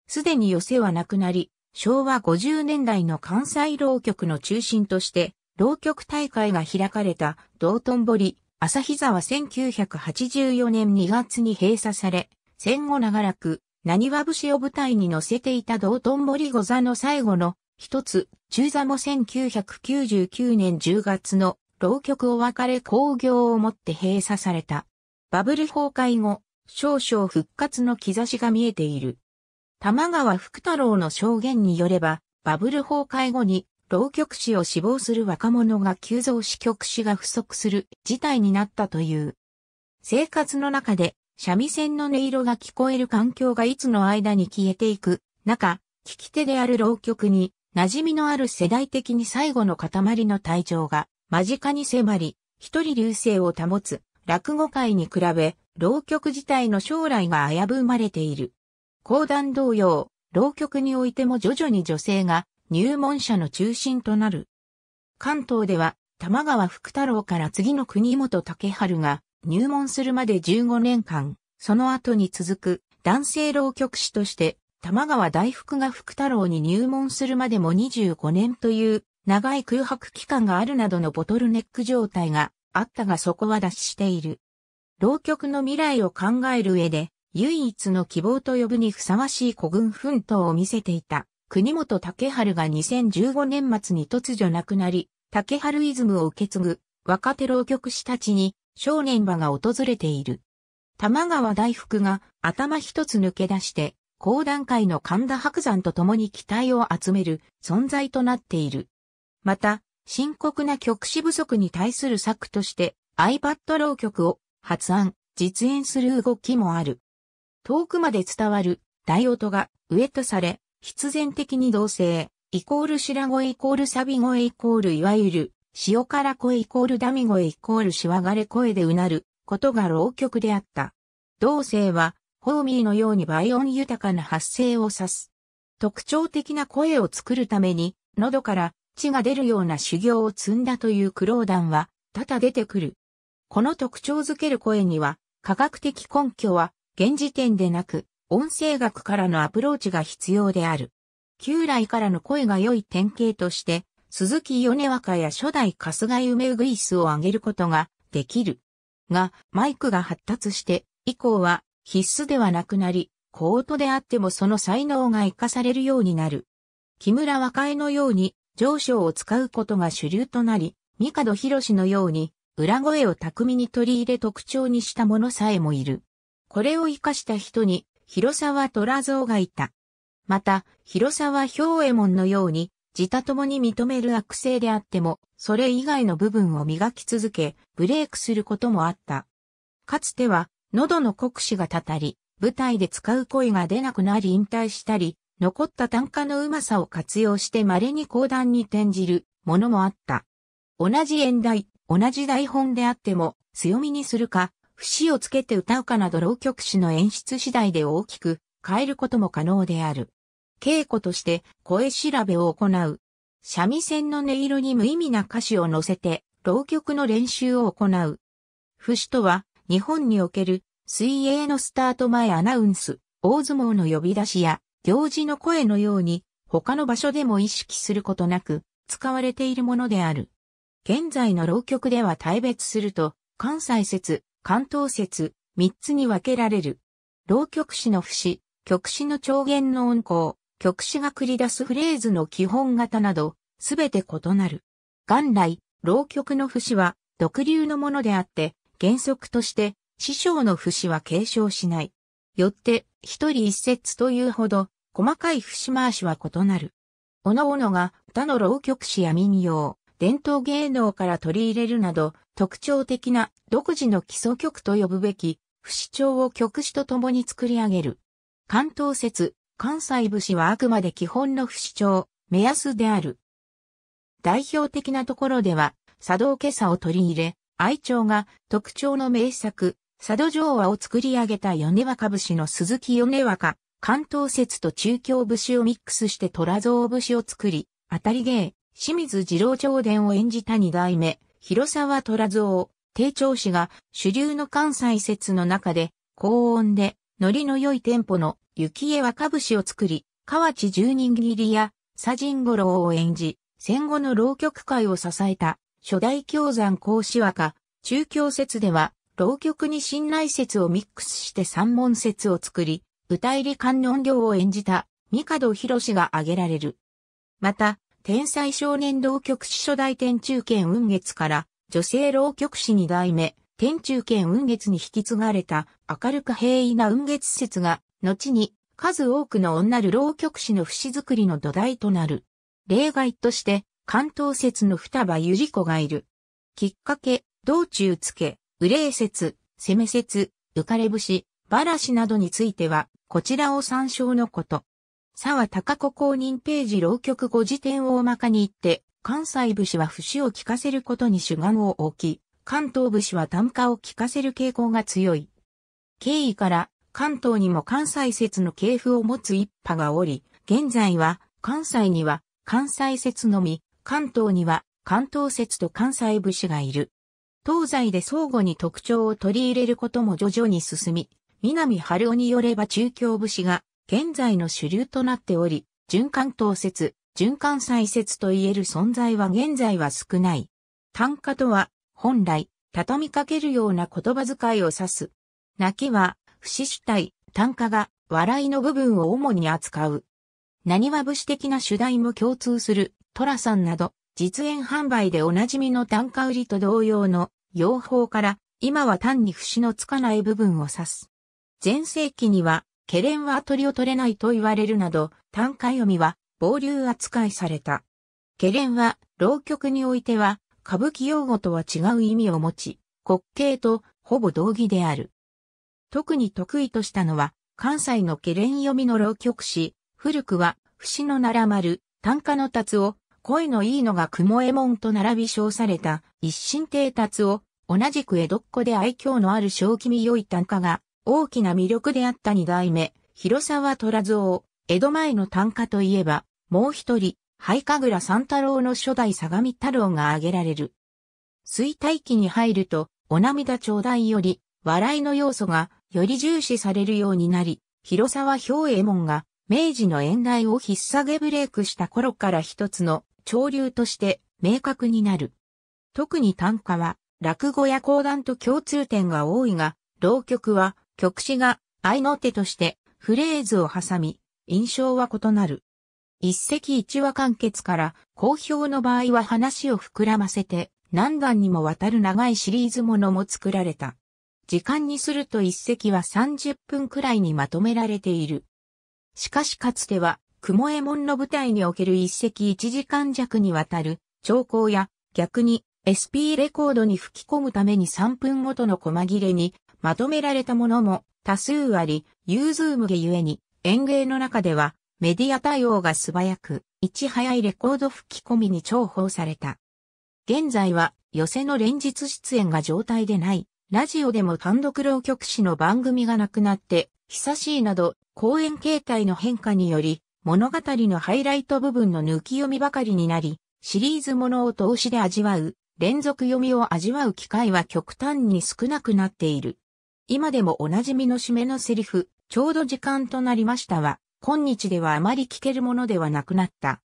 すでに寄せはなくなり、昭和50年代の関西浪曲の中心として、浪曲大会が開かれた道頓堀、旭沢1984年2月に閉鎖され、戦後長らく、何は節を舞台に乗せていた道頓堀御座の最後の一つ、中座も1999年10月の浪曲お別れ興行をもって閉鎖された。バブル崩壊後、少々復活の兆しが見えている。玉川福太郎の証言によれば、バブル崩壊後に、浪曲師を志望する若者が急増し曲師が不足する事態になったという。生活の中で、三味線の音色が聞こえる環境がいつの間に消えていく中、聞き手である浪曲に、馴染みのある世代的に最後の塊の退場が間近に迫り、一人流星を保つ落語界に比べ、浪曲自体の将来が危ぶまれている。講談同様、浪曲においても徐々に女性が入門者の中心となる。関東では、玉川福太郎から次の国本竹春が入門するまで15年間、その後に続く男性浪曲師として、玉川大福が福太郎に入門するまでも25年という長い空白期間があるなどのボトルネック状態があったがそこは脱している。浪曲の未来を考える上で、唯一の希望と呼ぶにふさわしい古軍奮闘を見せていた、国本竹春が2015年末に突如亡くなり、竹春イズムを受け継ぐ若手浪曲師たちに少年場が訪れている。玉川大福が頭一つ抜け出して、高段階の神田白山と共に期待を集める存在となっている。また、深刻な曲士不足に対する策として、iPad 浪曲を発案、実演する動きもある。遠くまで伝わる大音が上とされ、必然的に同性、イコール白声イコールサビ声イコールいわゆる塩辛声イコールダミ声イコールしわがれ声でうなることが浪曲であった。同性はホーミーのように倍音豊かな発声を指す。特徴的な声を作るために喉から血が出るような修行を積んだというクローダンは多々出てくる。この特徴づける声には科学的根拠は現時点でなく、音声学からのアプローチが必要である。旧来からの声が良い典型として、鈴木米若や初代春日夢ウグイスを挙げることができる。が、マイクが発達して、以降は必須ではなくなり、コートであってもその才能が活かされるようになる。木村若江のように上昇を使うことが主流となり、三角博士のように裏声を巧みに取り入れ特徴にした者さえもいる。これを活かした人に、広沢虎蔵がいた。また、広沢兵衛門のように、自他ともに認める悪性であっても、それ以外の部分を磨き続け、ブレイクすることもあった。かつては、喉の酷使がたたり、舞台で使う声が出なくなり引退したり、残った単価のうまさを活用して稀に講談に転じるものもあった。同じ演題、同じ台本であっても強みにするか節をつけて歌うかなど浪曲師の演出次第で大きく変えることも可能である。稽古として声調べを行う。三味線の音色に無意味な歌詞を乗せて、浪曲の練習を行う。節とは、日本における水泳のスタート前アナウンス、大相撲の呼び出しや、行事の声のように、他の場所でも意識することなく、使われているものである。現在の浪曲では大別すると、関西説、関東説、三つに分けられる。浪曲詞の節、曲詞の長言の音行、曲詞が繰り出すフレーズの基本型など、すべて異なる。元来、浪曲の節は、独流のものであって、原則として、師匠の節は継承しない。よって、一人一節というほど、細かい節回しは異なる。おのおのが他の浪曲師や民謡、伝統芸能から取り入れるなど、特徴的な独自の基礎曲と呼ぶべき、不死鳥を曲詞と共に作り上げる。関東説、関西武士はあくまで基本の不死鳥、目安である。代表的なところでは、佐藤今朝を取り入れ、愛鳥が特徴の名作、佐渡城和を作り上げた米若節の鈴木米若、関東説と中京士をミックスして虎像士を作り、当たり芸、清水二郎長伝を演じた二代目、広沢虎蔵、定長氏が主流の関西説の中で、高音で、ノリの良いテンポの雪絵若節を作り、河内十人切りや佐神五郎を演じ、戦後の浪曲界を支えた初代京山講師若、中京説では、浪曲に信内説をミックスして三門説を作り、歌入り観音行を演じた、三角博士が挙げられる。また、天才少年浪曲師初代天中剣雲月から、女性浪曲師二代目、天中剣雲月に引き継がれた明るく平易な雲月説が、後に数多くの女る浪曲師の節作りの土台となる。例外として、関東説の二葉百合子がいる。きっかけ、道中つけ、憂説、攻め説、浮かれ節、ばらしなどについては、こちらを参照のこと。沢高子公認ページ浪曲語辞典をまかに言って、関西武士は節を聞かせることに主眼を置き、関東武士は短歌を聞かせる傾向が強い。経緯から関東にも関西説の系譜を持つ一派がおり、現在は関西には関西説のみ、関東には関東説と関西武士がいる。東西で相互に特徴を取り入れることも徐々に進み、南春夫によれば中京士が現在の主流となっており、循環統説、循環再説と言える存在は現在は少ない。単価とは、本来、畳みかけるような言葉遣いを指す。泣きは、不死主体、単価が、笑いの部分を主に扱う。何は士的な主題も共通する、トラさんなど、実演販売でおなじみの単価売りと同様の、用法から、今は単に節のつかない部分を指す。前世紀には、ケレンは鳥を取れないと言われるなど、短歌読みは、暴流扱いされた。ケレンは、浪曲においては、歌舞伎用語とは違う意味を持ち、滑稽とほぼ同義である。特に得意としたのは、関西のケレン読みの浪曲詩、古くは、節のなら丸、短歌の達を、声のいいのが雲絵門と並び称された、一心亭達を、同じく江戸っ子で愛嬌のある正気味良い短歌が、大きな魅力であった二代目、広沢虎蔵、江戸前の短歌といえば、もう一人、灰神楽三太郎の初代相模太郎が挙げられる。衰退期に入ると、お涙頂戴より、笑いの要素がより重視されるようになり、広沢兵右衛門が明治の演題を引っさげブレイクした頃から一つの潮流として明確になる。特に短歌は落語や講談と共通点が多いが、浪曲は曲詞が愛の手としてフレーズを挟み、印象は異なる。一石一話完結から好評の場合は話を膨らませて何段にもわたる長いシリーズものも作られた。時間にすると一石は30分くらいにまとめられている。しかしかつては、雲右衛門の舞台における一石一時間弱にわたる兆候や逆に SP レコードに吹き込むために3分ごとの細切れにまとめられたものも多数あり、ユーズームゲゆえに、演芸の中では、メディア対応が素早く、いち早いレコード吹き込みに重宝された。現在は、寄せの連日出演が状態でない、ラジオでも単独浪曲師の番組がなくなって、久しいなど、公演形態の変化により、物語のハイライト部分の抜き読みばかりになり、シリーズものを通しで味わう、連続読みを味わう機会は極端に少なくなっている。今でもおなじみの締めのセリフ、ちょうど時間となりましたは、今日ではあまり聞けるものではなくなった。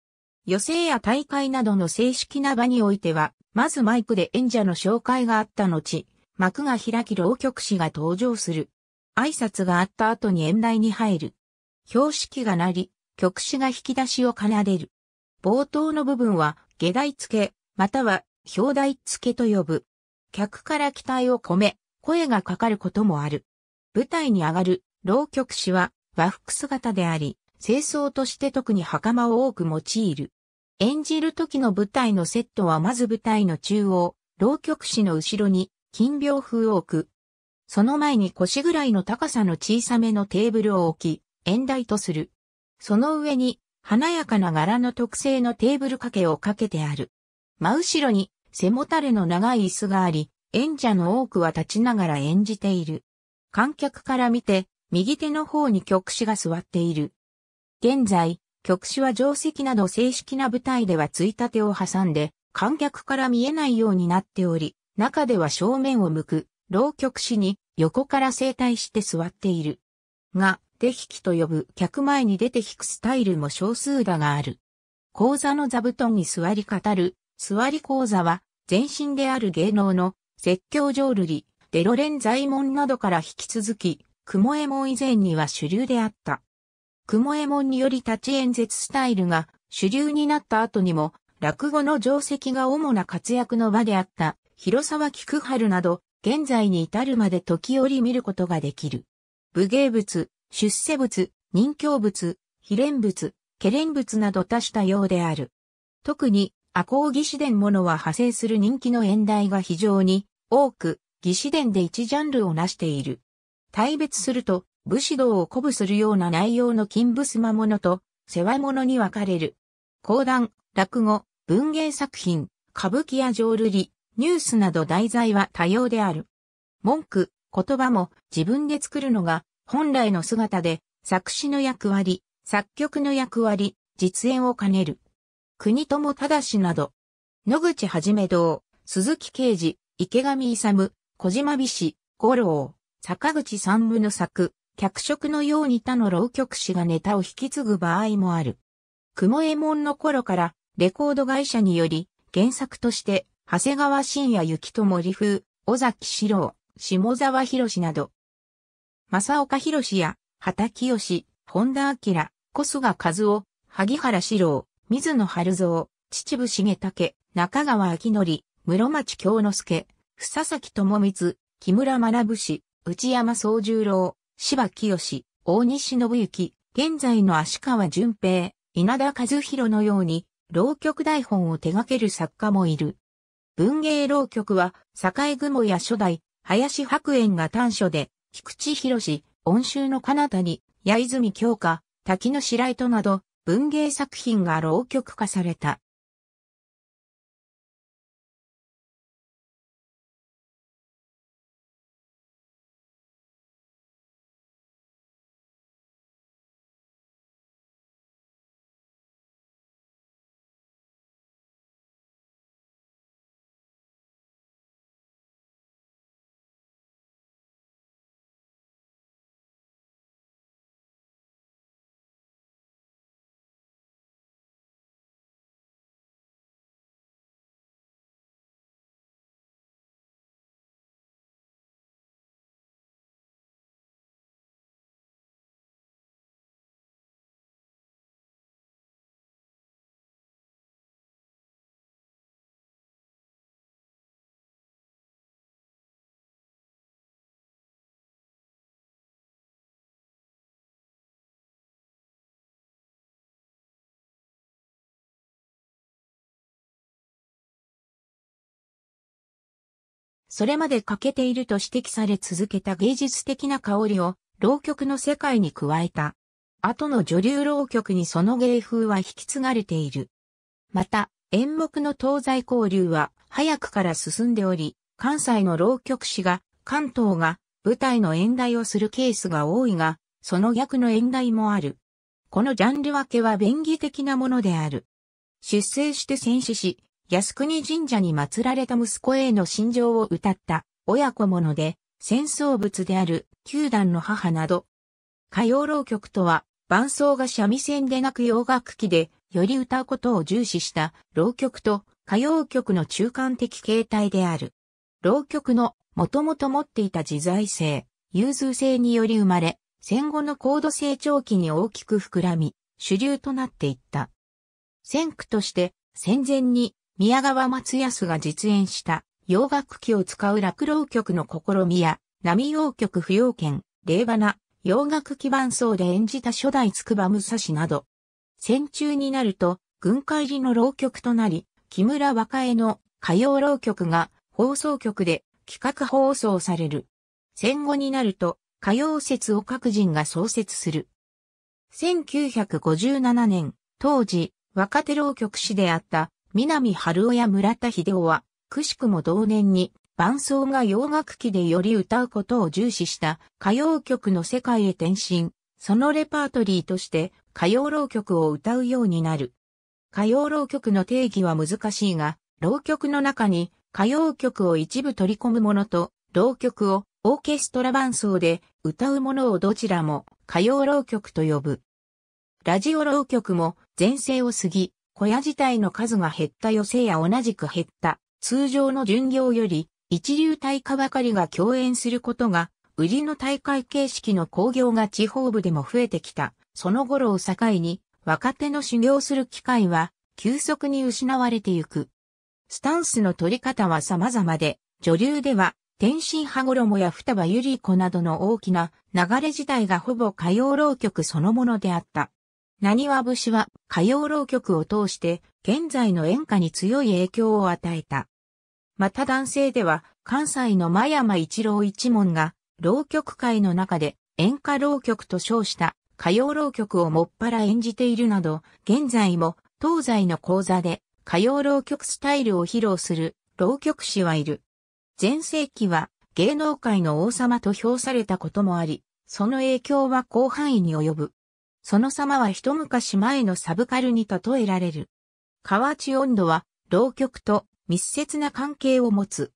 予選や大会などの正式な場においては、まずマイクで演者の紹介があった後、幕が開き浪曲師が登場する。挨拶があった後に演題に入る。標識が鳴り、曲師が引き出しを奏でる。冒頭の部分は、下台付け、または、表題付けと呼ぶ。客から期待を込め、声がかかることもある。舞台に上がる浪曲師は和服姿であり、清掃として特に袴を多く用いる。演じる時の舞台のセットはまず舞台の中央、浪曲師の後ろに金屏風を置く。その前に腰ぐらいの高さの小さめのテーブルを置き、演台とする。その上に華やかな柄の特製のテーブル掛けをかけてある。真後ろに背もたれの長い椅子があり、演者の多くは立ちながら演じている。観客から見て、右手の方に曲師が座っている。現在、曲師は定席など正式な舞台ではついたてを挟んで、観客から見えないようになっており、中では正面を向く、老曲師に横から正体して座っている。が、出引きと呼ぶ客前に出て引くスタイルも少数だがある。講座の座布団に座り語る、座り講座は、前身である芸能の説教浄瑠璃、デロレン在門などから引き続き、雲エモ門以前には主流であった。雲エモ門により立ち演説スタイルが主流になった後にも、落語の定石が主な活躍の場であった広沢菊春など、現在に至るまで時折見ることができる。武芸物、出世物、人形物、秘連物、ケレン物など多たようである。特に、赤講義士伝物は派生する人気の演題が非常に多く、義士伝で一ジャンルを成している。大別すると、武士道を鼓舞するような内容の金武妻物と、世話物に分かれる。講談、落語、文芸作品、歌舞伎や浄瑠璃、ニュースなど題材は多様である。文句、言葉も自分で作るのが本来の姿で、作詞の役割、作曲の役割、実演を兼ねる。国友正など、野口はじめ堂、鈴木啓治、池上勇、小島美志、五郎、坂口三部の作、脚色のように他の浪曲師がネタを引き継ぐ場合もある。雲右衛門の頃からレコード会社により原作として長谷川信也幸と森風、尾崎史郎、下沢博など、正岡博や畑清、本田明、小菅和夫、萩原史郎、水野春蔵、秩父重武、中川明則、室町京之助、房崎智光、木村学氏、内山宗十郎、柴清、大西信之、現在の足川淳平、稲田和弘のように、浪曲台本を手掛ける作家もいる。文芸浪曲は、境雲や初代、林白猿が短所で、菊池博恩州の彼方に、八泉京花、滝の白糸など、文芸作品が浪曲化された。それまで欠けていると指摘され続けた芸術的な香りを、浪曲の世界に加えた。後の女流浪曲にその芸風は引き継がれている。また、演目の東西交流は早くから進んでおり、関西の浪曲師が、関東が舞台の演題をするケースが多いが、その逆の演題もある。このジャンル分けは便宜的なものである。出生して戦死し、靖国神社に祀られた息子への心情を歌った親子もので、戦争物である九段の母など、歌謡浪曲とは伴奏が三味線でなく洋楽器で、より歌うことを重視した浪曲と歌謡曲の中間的形態である。浪曲のもともと持っていた自在性、融通性により生まれ、戦後の高度成長期に大きく膨らみ、主流となっていった。先駆として戦前に宮川松康が実演した洋楽器を使う落浪曲の試みや、波洋曲不要剣、霊花、洋楽器伴奏で演じた初代筑波武蔵など、戦中になると、軍会時の浪曲となり、木村若江の歌謡浪曲が放送局で企画放送される。戦後になると、歌謡説を各人が創設する。1957年、当時、若手浪曲師であった南春尾や村田秀夫は、くしくも同年に伴奏が洋楽器でより歌うことを重視した歌謡曲の世界へ転身、そのレパートリーとして歌謡浪曲を歌うようになる。歌謡浪曲の定義は難しいが、浪曲の中に歌謡曲を一部取り込むものと、浪曲をオーケストラ伴奏で歌うものをどちらも歌謡浪曲と呼ぶ。ラジオ浪曲も前世を過ぎ、小屋自体の数が減った寄せや同じく減った、通常の巡業より、一流大化ばかりが共演することが、売りの大会形式の興行が地方部でも増えてきた。その頃を境に、若手の修行する機会は、急速に失われてゆく。スタンスの取り方は様々で、女流では、天津羽衣や双葉百合子などの大きな流れ自体がほぼ歌謡浪曲そのものであった。何は節は歌謡浪曲を通して現在の演歌に強い影響を与えた。また男性では関西の真山一郎一門が浪曲界の中で演歌浪曲と称した歌謡浪曲をもっぱら演じているなど、現在も東西の講座で歌謡浪曲スタイルを披露する浪曲師はいる。前世紀は芸能界の王様と評されたこともあり、その影響は広範囲に及ぶ。その様は一昔前のサブカルに例えられる。河内温度は、浪曲と密接な関係を持つ。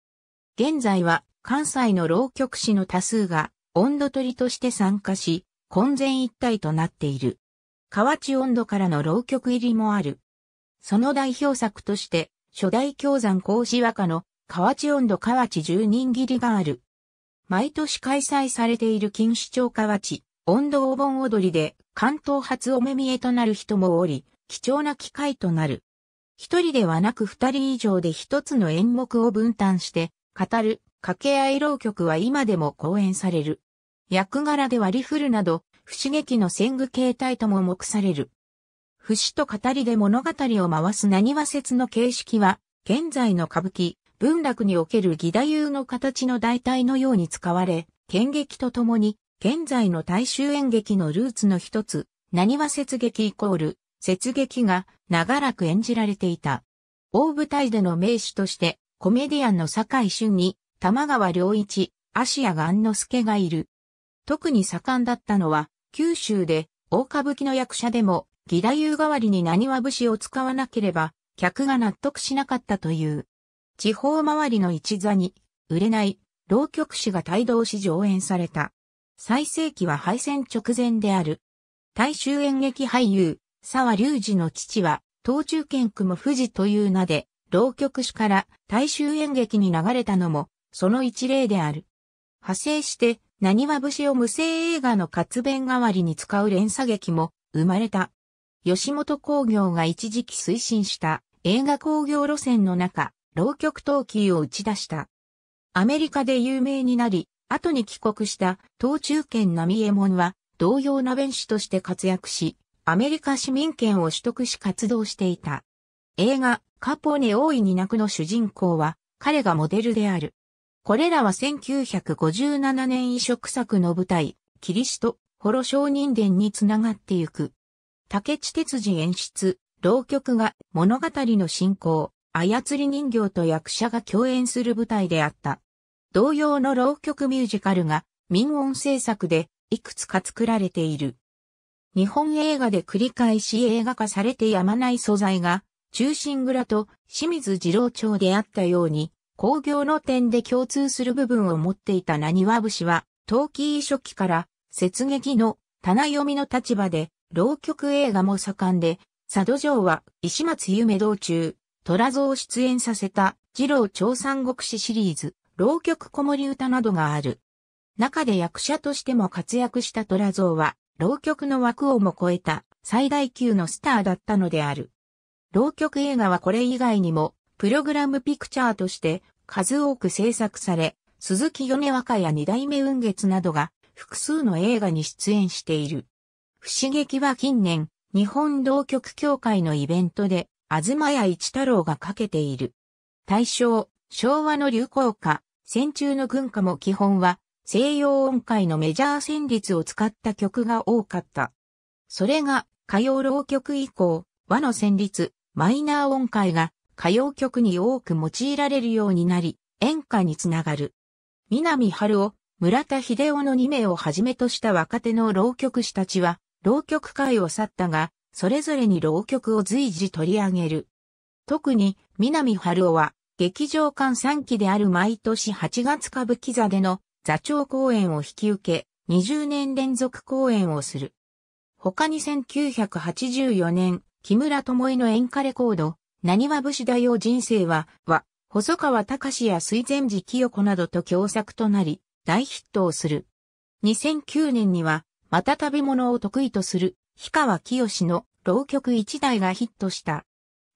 現在は、関西の浪曲師の多数が、温度取りとして参加し、混然一体となっている。河内温度からの浪曲入りもある。その代表作として、初代京山講師和歌の河内温度河内十人切りがある。毎年開催されている錦糸町河内、温度お盆踊りで関東初お目見えとなる人もおり、貴重な機会となる。一人ではなく二人以上で一つの演目を分担して語る掛け合い浪曲は今でも公演される。役柄ではリフルなど、不刺激の戦具形態とも目される。節と語りで物語を回す何話説の形式は、現在の歌舞伎、文楽における義太夫の形の代替のように使われ、剣劇とともに現在の大衆演劇のルーツの一つ、何は雪劇イコール、雪劇が長らく演じられていた。大舞台での名手として、コメディアンの坂井俊に、玉川良一、芦屋雁之助がいる。特に盛んだったのは、九州で、大歌舞伎の役者でも、義太夫代わりに何は士を使わなければ、客が納得しなかったという。地方周りの一座に、売れない、浪曲師が帯同し上演された。最盛期は敗戦直前である。大衆演劇俳優、沢隆二の父は、東中堅区も富士という名で、浪曲師から大衆演劇に流れたのも、その一例である。派生して、何は節を無声映画の活弁代わりに使う連鎖劇も生まれた。吉本工業が一時期推進した映画工業路線の中、浪曲投級を打ち出した。アメリカで有名になり、後に帰国した東中堅並江門は同様な弁士として活躍し、アメリカ市民権を取得し活動していた。映画、カポネ大いに泣くの主人公は、彼がモデルである。これらは1957年移植作の舞台、キリスト、ホロ商人伝につながってゆく。竹地哲司演出、浪曲が物語の進行、操り人形と役者が共演する舞台であった。同様の浪曲ミュージカルが民音制作でいくつか作られている。日本映画で繰り返し映画化されてやまない素材が、中心蔵と清水二郎町であったように、工業の点で共通する部分を持っていた何和節は、陶器初期から、雪劇の棚読みの立場で、浪曲映画も盛んで、佐渡城は石松夢道中、虎像を出演させた次郎町三国志シリーズ、浪曲子守歌などがある。中で役者としても活躍した虎像は、浪曲の枠をも超えた最大級のスターだったのである。浪曲映画はこれ以外にも、プログラムピクチャーとして数多く制作され、鈴木米若や二代目雲月などが複数の映画に出演している。不激は近年、日本浪曲協会のイベントで、東谷一太郎がかけている。大正、昭和の流行歌、戦中の軍歌も基本は西洋音階のメジャー旋律を使った曲が多かった。それが歌謡浪曲以降、和の旋律、マイナー音階が歌謡曲に多く用いられるようになり、演歌につながる。南春夫、村田秀夫の2名をはじめとした若手の浪曲師たちは、浪曲界を去ったが、それぞれに浪曲を随時取り上げる。特に、南春夫は、劇場館3期である毎年8月歌舞伎座での座長公演を引き受け、20年連続公演をする。他に1984年、木村智恵の演歌レコード、何は武士だよ人生は、は、細川隆や水前寺清子などと共作となり、大ヒットをする。2009年には、また食べ物を得意とする、氷川清の浪曲一代がヒットした。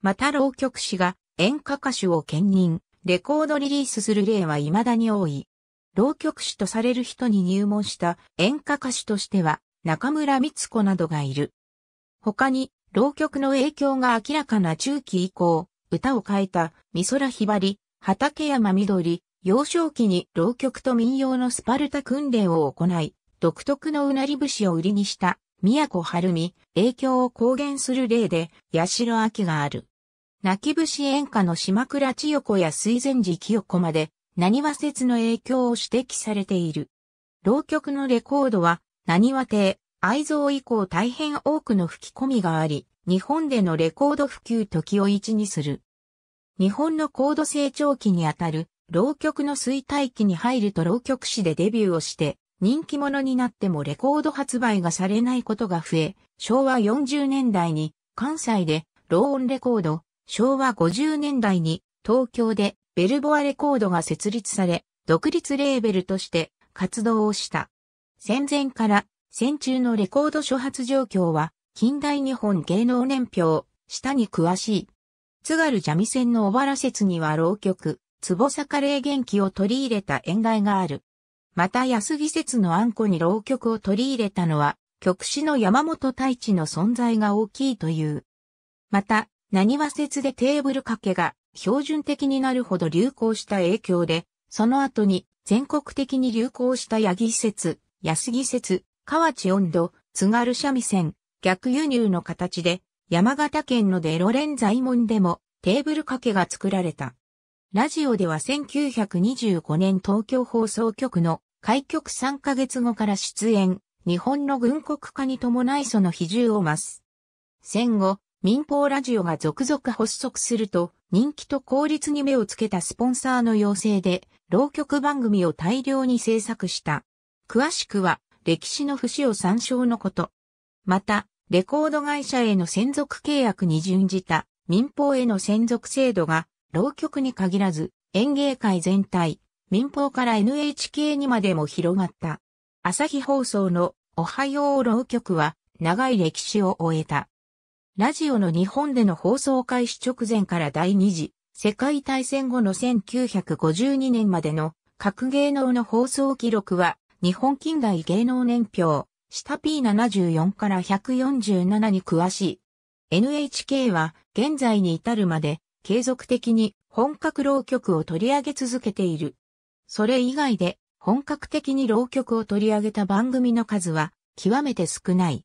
また浪曲師が、演歌歌手を兼任、レコードリリースする例は未だに多い。浪曲師とされる人に入門した演歌歌手としては中村光子などがいる。他に、浪曲の影響が明らかな中期以降、歌を変えた美空ひばり、畠山緑、幼少期に浪曲と民謡のスパルタ訓練を行い、独特のうなり節を売りにした、宮古春美、影響を公言する例で、八代亜紀がある。泣き節演歌の島倉千代子や水前寺清子まで、何話説の影響を指摘されている。浪曲のレコードは、何話亭、愛蔵以降大変多くの吹き込みがあり、日本でのレコード普及時を一にする。日本の高度成長期にあたる、浪曲の衰退期に入ると浪曲師でデビューをして、人気者になってもレコード発売がされないことが増え、昭和40年代に関西で、ローンレコード、昭和50年代に東京でベルボアレコードが設立され、独立レーベルとして活動をした。戦前から戦中のレコード初発状況は近代日本芸能年表、下に詳しい。津軽三味線の小原説には浪曲、坪坂霊元気を取り入れた演題がある。また安木説のあんこに浪曲を取り入れたのは、曲師の山本太一の存在が大きいという。また、何は説でテーブル掛けが標準的になるほど流行した影響で、その後に全国的に流行したヤギ説、安木説、河内温度、津軽三味線、逆輸入の形で、山形県のデロレン在門でもテーブル掛けが作られた。ラジオでは1925年東京放送局の開局3ヶ月後から出演、日本の軍国化に伴いその比重を増す。戦後、民放ラジオが続々発足すると、人気と効率に目をつけたスポンサーの要請で、浪曲番組を大量に制作した。詳しくは、歴史の節を参照のこと。また、レコード会社への専属契約に準じた民放への専属制度が、浪曲に限らず、演芸界全体、民放から NHK にまでも広がった。朝日放送のおはよう浪曲は、長い歴史を終えた。ラジオの日本での放送開始直前から第二次世界大戦後の1952年までの各芸能の放送記録は日本近代芸能年表下 P74 から147に詳しい。NHK は現在に至るまで継続的に本格浪曲を取り上げ続けている。それ以外で本格的に浪曲を取り上げた番組の数は極めて少ない。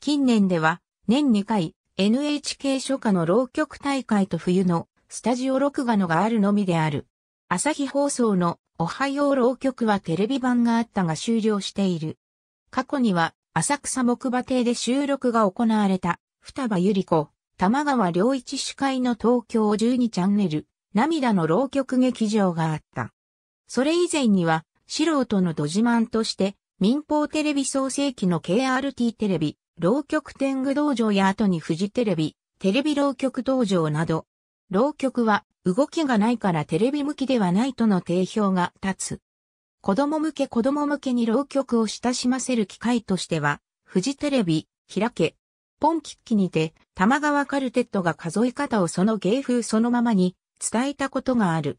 近年では年2回 NHK 初夏の浪曲大会と冬のスタジオ録画のがあるのみである。朝日放送のおはよう浪曲はテレビ版があったが終了している。過去には浅草木馬亭で収録が行われた、双葉百合子、玉川良一司会の東京12チャンネル、涙の浪曲劇場があった。それ以前には、素人のド自慢として、民放テレビ創世記の KRT テレビ、浪曲天狗道場や後にフジテレビ、テレビ浪曲道場など、浪曲は動きがないからテレビ向きではないとの定評が立つ。子供向け子供向けに浪曲を親しませる機会としては、フジテレビ、開け、ポンキッキにて、玉川カルテットが数え方をその芸風そのままに伝えたことがある。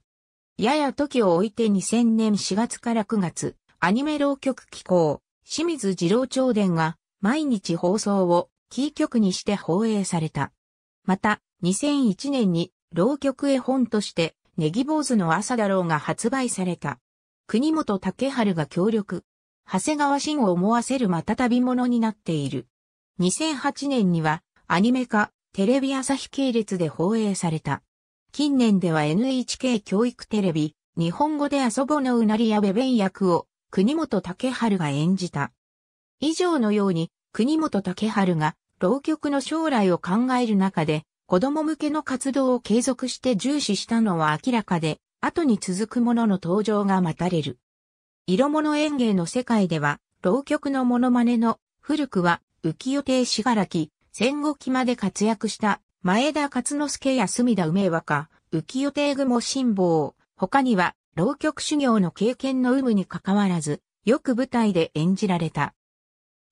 やや時を置いて2000年4月から9月、アニメ浪曲機構、清水二郎長伝が毎日放送をキー局にして放映された。また、2001年に浪曲絵本としてネギ坊主の朝だろうが発売された。国本竹春が協力。長谷川慎を思わせるまた旅物になっている。2008年にはアニメ化、テレビ朝日系列で放映された。近年では NHK 教育テレビ、日本語で遊ぼのうなりやべべん役を国本竹春が演じた。以上のように、国本竹春が、浪曲の将来を考える中で、子供向けの活動を継続して重視したのは明らかで、後に続くものの登場が待たれる。色物演芸の世界では、浪曲のモノマネの古くは浮世亭しがらき、戦後期まで活躍した前田勝之助や隅田梅若、浮世亭雲辛抱、他には浪曲修行の経験の有無に関わらず、よく舞台で演じられた。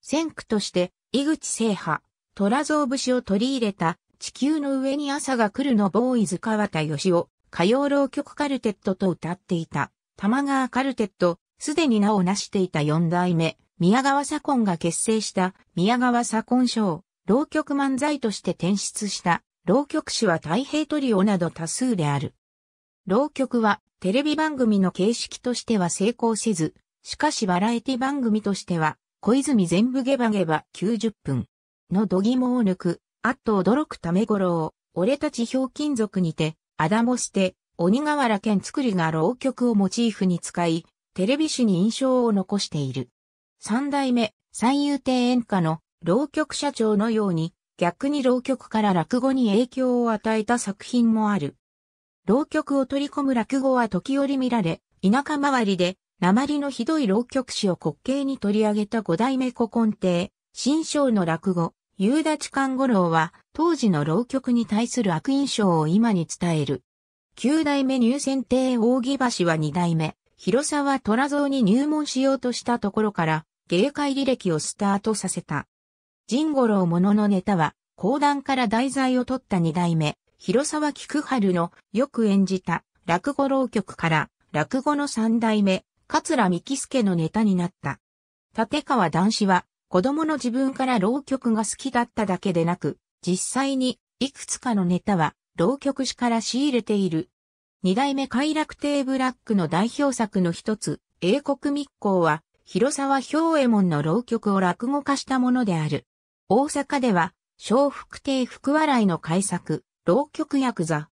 先駆として、井口制覇、虎像節を取り入れた、地球の上に朝が来るのボーイズ川田義夫、歌謡浪曲カルテットと歌っていた、玉川カルテット、すでに名を成していた四代目、宮川左近が結成した宮川左近賞、浪曲漫才として転出した浪曲師は太平トリオなど多数である。浪曲はテレビ番組の形式としては成功せず、しかしバラエティ番組としては小泉全部ゲバゲバ90分の度肝を抜く、あっと驚くため頃を、俺たちひょうきん族にて、あだもして、鬼瓦剣作りが浪曲をモチーフに使い、テレビ史に印象を残している。三代目、三遊亭演歌の浪曲社長のように、逆に浪曲から落語に影響を与えた作品もある。浪曲を取り込む落語は時折見られ、田舎周りで鉛のひどい浪曲師を滑稽に取り上げた五代目古今亭、新章の落語、夕立勘五郎は、当時の浪曲に対する悪印象を今に伝える。九代目入選亭扇橋は二代目、広沢虎蔵に入門しようとしたところから、芸会履歴をスタートさせた。神五郎もののネタは、講談から題材を取った二代目、広沢菊春のよく演じた落語浪曲から、落語の三代目、桂幹助のネタになった。立川談志は、子供の自分から浪曲が好きだっただけでなく、実際に、いくつかのネタは、浪曲師から仕入れている。二代目快楽亭ブラックの代表作の一つ、英国密航は、広沢兵衛門の浪曲を落語化したものである。大阪では、小福亭福笑いの改作、浪曲薬座。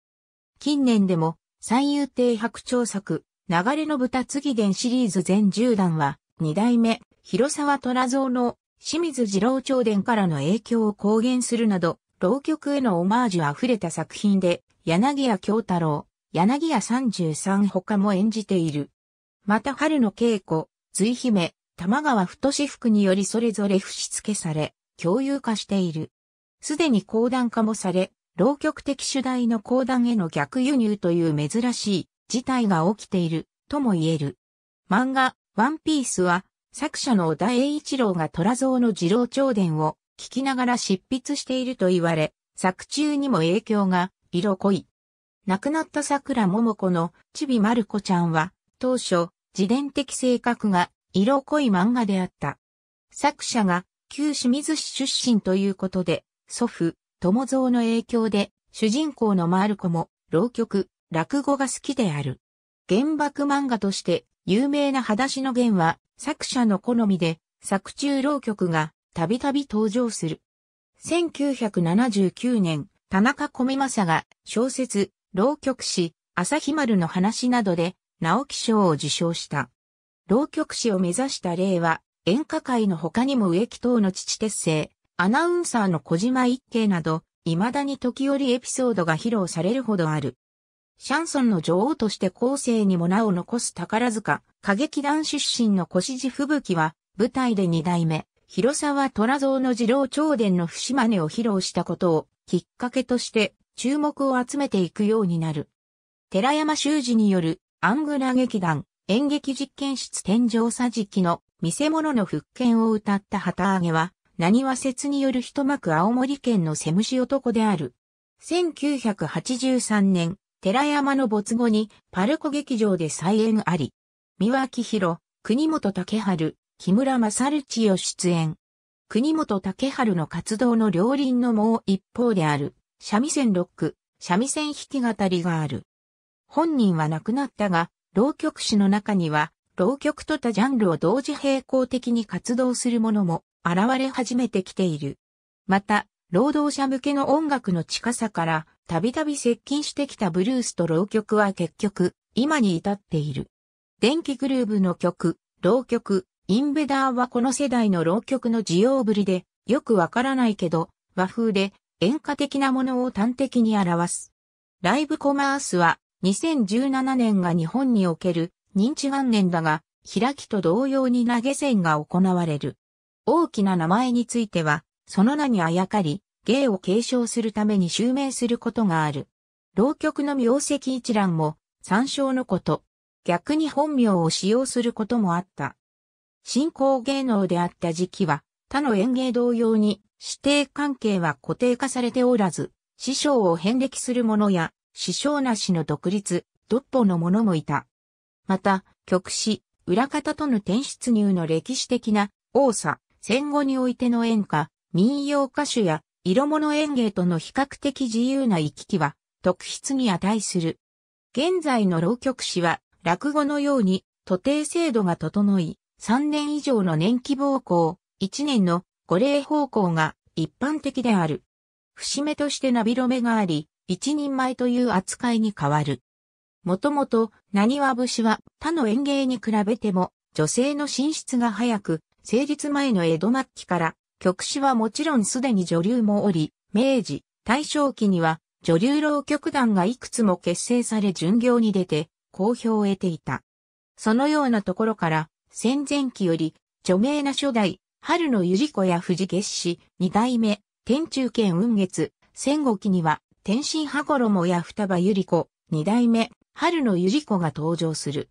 近年でも、三遊亭白鳥作、流れの豚次伝シリーズ全10弾は、二代目、広沢虎蔵の清水二郎長伝からの影響を公言するなど、浪曲へのオマージュ溢れた作品で、柳谷京太郎、柳谷33他も演じている。また春の稽古、随姫、玉川太志服によりそれぞれし付けされ、共有化している。すでに講談化もされ、浪曲的主題の講談への逆輸入という珍しい事態が起きているとも言える。漫画、ワンピースは作者の小田栄一郎が虎像の二郎長伝を聞きながら執筆していると言われ、作中にも影響が色濃い。亡くなった桜桃子のちびまる子ちゃんは当初自伝的性格が色濃い漫画であった。作者が旧清水市出身ということで、祖父、友蔵の影響で主人公のマルコも浪曲、落語が好きである。原爆漫画として有名な裸足の弦は作者の好みで作中浪曲がたびたび登場する。1979年、田中米正が小説、浪曲詩、朝日丸の話などで直木賞を受賞した。浪曲師を目指した例は、演歌界の他にも植木等の父鉄製、アナウンサーの小島一慶など、未だに時折エピソードが披露されるほどある。シャンソンの女王として後世にも名を残す宝塚、歌劇団出身の小志吹雪は、舞台で二代目、広沢虎蔵の次郎長伝の節真似を披露したことを、きっかけとして、注目を集めていくようになる。寺山修司による、アングラ劇団、演劇実験室天井桟敷の見せ物の復権を歌った旗揚げは、何は説による一幕青森県のセムシ男である。1983年、寺山の没後にパルコ劇場で再演あり、三輪明宏、国本竹春、木村正ルを出演。国本竹春の活動の両輪のもう一方である、三味線ロック、三味線弾き語りがある。本人は亡くなったが、浪曲師の中には、浪曲と他ジャンルを同時並行的に活動する者も現れ始めてきている。また、労働者向けの音楽の近さから、たびたび接近してきたブルースと浪曲は結局、今に至っている。電気グルーブの曲、浪曲、インベダーはこの世代の浪曲の需要ぶりで、よくわからないけど、和風で演歌的なものを端的に表す。ライブコマースは2017年が日本における認知元年だが、開きと同様に投げ銭が行われる。大きな名前については、その名にあやかり、芸を継承するために襲名することがある。浪曲の名跡一覧も、参照のこと。逆に本名を使用することもあった。信仰芸能であった時期は、他の演芸同様に、指定関係は固定化されておらず、師匠を遍歴する者や、師匠なしの独立、独歩の者もいた。また、曲師、裏方との転出入の歴史的な、多さ、戦後においての演歌、民謡歌手や色物演芸との比較的自由な行き来は特筆に値する。現在の浪曲師は落語のように徒弟制度が整い、3年以上の年期奉公、1年の五例奉公が一般的である。節目としてナビロメがあり、一人前という扱いに変わる。もともと、何は節は他の演芸に比べても、女性の進出が早く、成立前の江戸末期から曲詞はもちろんすでに女流もおり、明治、大正期には女流浪曲団がいくつも結成され巡業に出て、好評を得ていた。そのようなところから、戦前期より、著名な初代、春のゆり子や藤月氏、二代目、天中堅雲月、戦後期には、天心羽衣や双葉ゆり子、二代目、春のゆり子が登場する。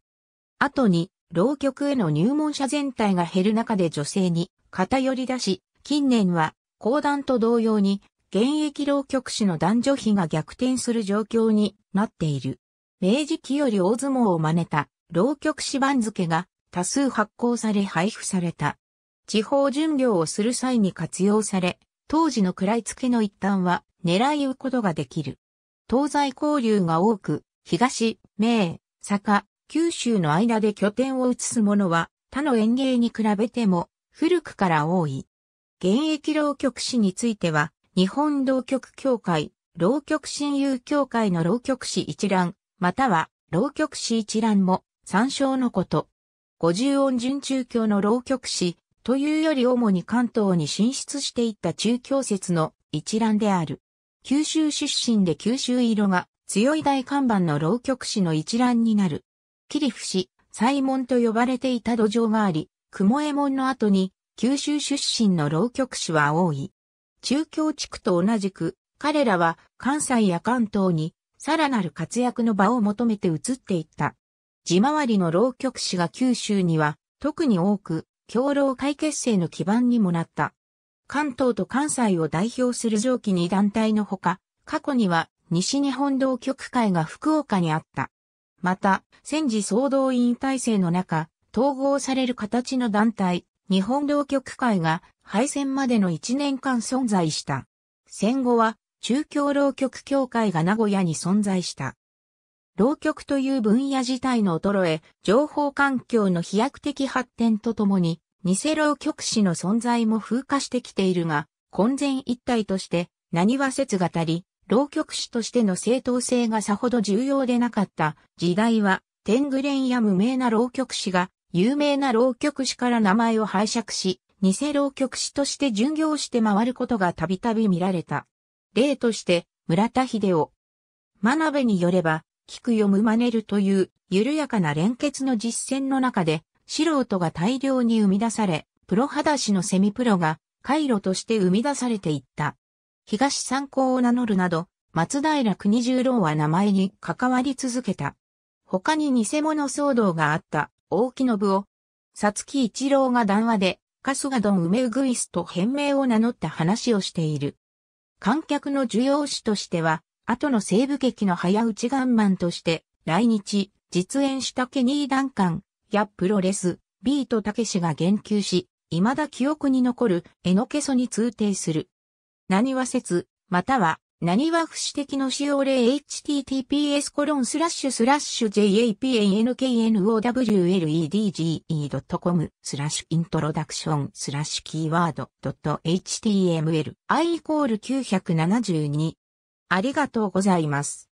後に、浪曲への入門者全体が減る中で女性に偏り出し、近年は、講談と同様に、現役浪曲師の男女比が逆転する状況になっている。明治期より大相撲を真似た、浪曲師番付が多数発行され配布された。地方巡業をする際に活用され、当時の位付けの一端は狙い撃うことができる。東西交流が多く、東、明、坂、九州の間で拠点を移す者は他の演芸に比べても古くから多い。現役浪曲師については、日本浪曲協会、浪曲親友協会の浪曲師一覧、または浪曲師一覧も参照のこと。五十音順中教の浪曲師というより主に関東に進出していった中教説の一覧である。九州出身で九州色が強い大看板の浪曲師の一覧になる。キリフ氏、サイモンと呼ばれていた土壌があり、雲右衛門の後に九州出身の浪曲師は多い。中京地区と同じく、彼らは関西や関東にさらなる活躍の場を求めて移っていった。地回りの浪曲師が九州には特に多く、共老会結成の基盤にもなった。関東と関西を代表する上記に団体のほか、過去には西日本浪曲会が福岡にあった。また、戦時総動員体制の中、統合される形の団体、日本浪曲会が敗戦までの1年間存在した。戦後は中京浪曲協会が名古屋に存在した。浪曲という分野自体の衰え、情報環境の飛躍的発展とともに、偽浪曲師の存在も風化してきているが、混然一体として、何は説が足り、浪曲師としての正当性がさほど重要でなかった時代は、天狗連や無名な浪曲師が有名な浪曲師から名前を拝借し、偽浪曲師として巡業して回ることがたびたび見られた。例として、村田秀夫。真鍋によれば、聞く読む真似るという緩やかな連結の実践の中で、素人が大量に生み出され、プロ裸足のセミプロが回路として生み出されていった。東三高を名乗るなど、松平国十郎は名前に関わり続けた。他に偽物騒動があった大木信夫、さつき一郎が談話で、春日丼梅うぐいすと変名を名乗った話をしている。観客の受容師としては、後の西部劇の早打ちガンマンとして、来日、実演したケニー・ダンカン、やプロレス、ビートたけしが言及し、未だ記憶に残る、エのけそに通底する。何は説、または、何は不指摘の使用例 https コロンスラッシュスラッシュ japanknowledge.com スラッシュイントロダクションスラッシュキーワード .html i イコール972ありがとうございます。